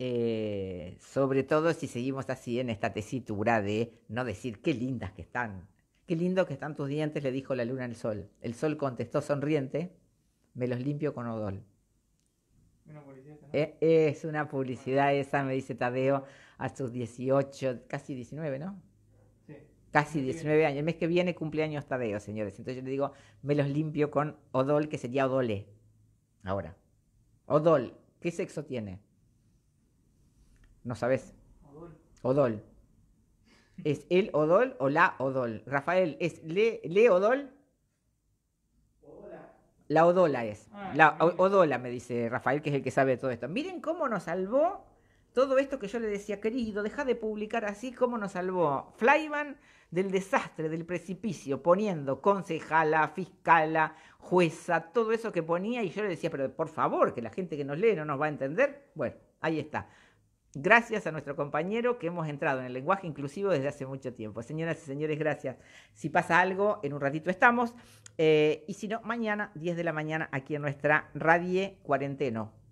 Eh, sobre todo si seguimos así en esta tesitura de no decir qué lindas que están, qué lindo que están tus dientes, le dijo la luna al sol. El sol contestó sonriente, me los limpio con Odol. Eh, es una publicidad esa, me dice Tadeo, a sus 18, casi 19, ¿no? Sí. Casi 19 años. El mes que viene cumpleaños Tadeo, señores. Entonces yo le digo, me los limpio con Odol, que sería Odole. Ahora. Odol, ¿qué sexo tiene? No sabes. Odol. Odol. ¿Es el Odol o la Odol? Rafael, ¿es le Odol? La Odola es. Ah, la Odola, me dice Rafael, que es el que sabe todo esto. Miren cómo nos salvó todo esto que yo le decía, querido, deja de publicar así, cómo nos salvó Flyman del desastre, del precipicio, poniendo concejala, fiscala, jueza, todo eso que ponía. Y yo le decía, pero por favor, que la gente que nos lee no nos va a entender. Bueno, ahí está. Gracias a nuestro compañero que hemos entrado en el lenguaje inclusivo desde hace mucho tiempo. Señoras y señores, gracias. Si pasa algo, en un ratito estamos. Eh, y si no, mañana, 10 de la mañana, aquí en nuestra Radio Cuarenteno.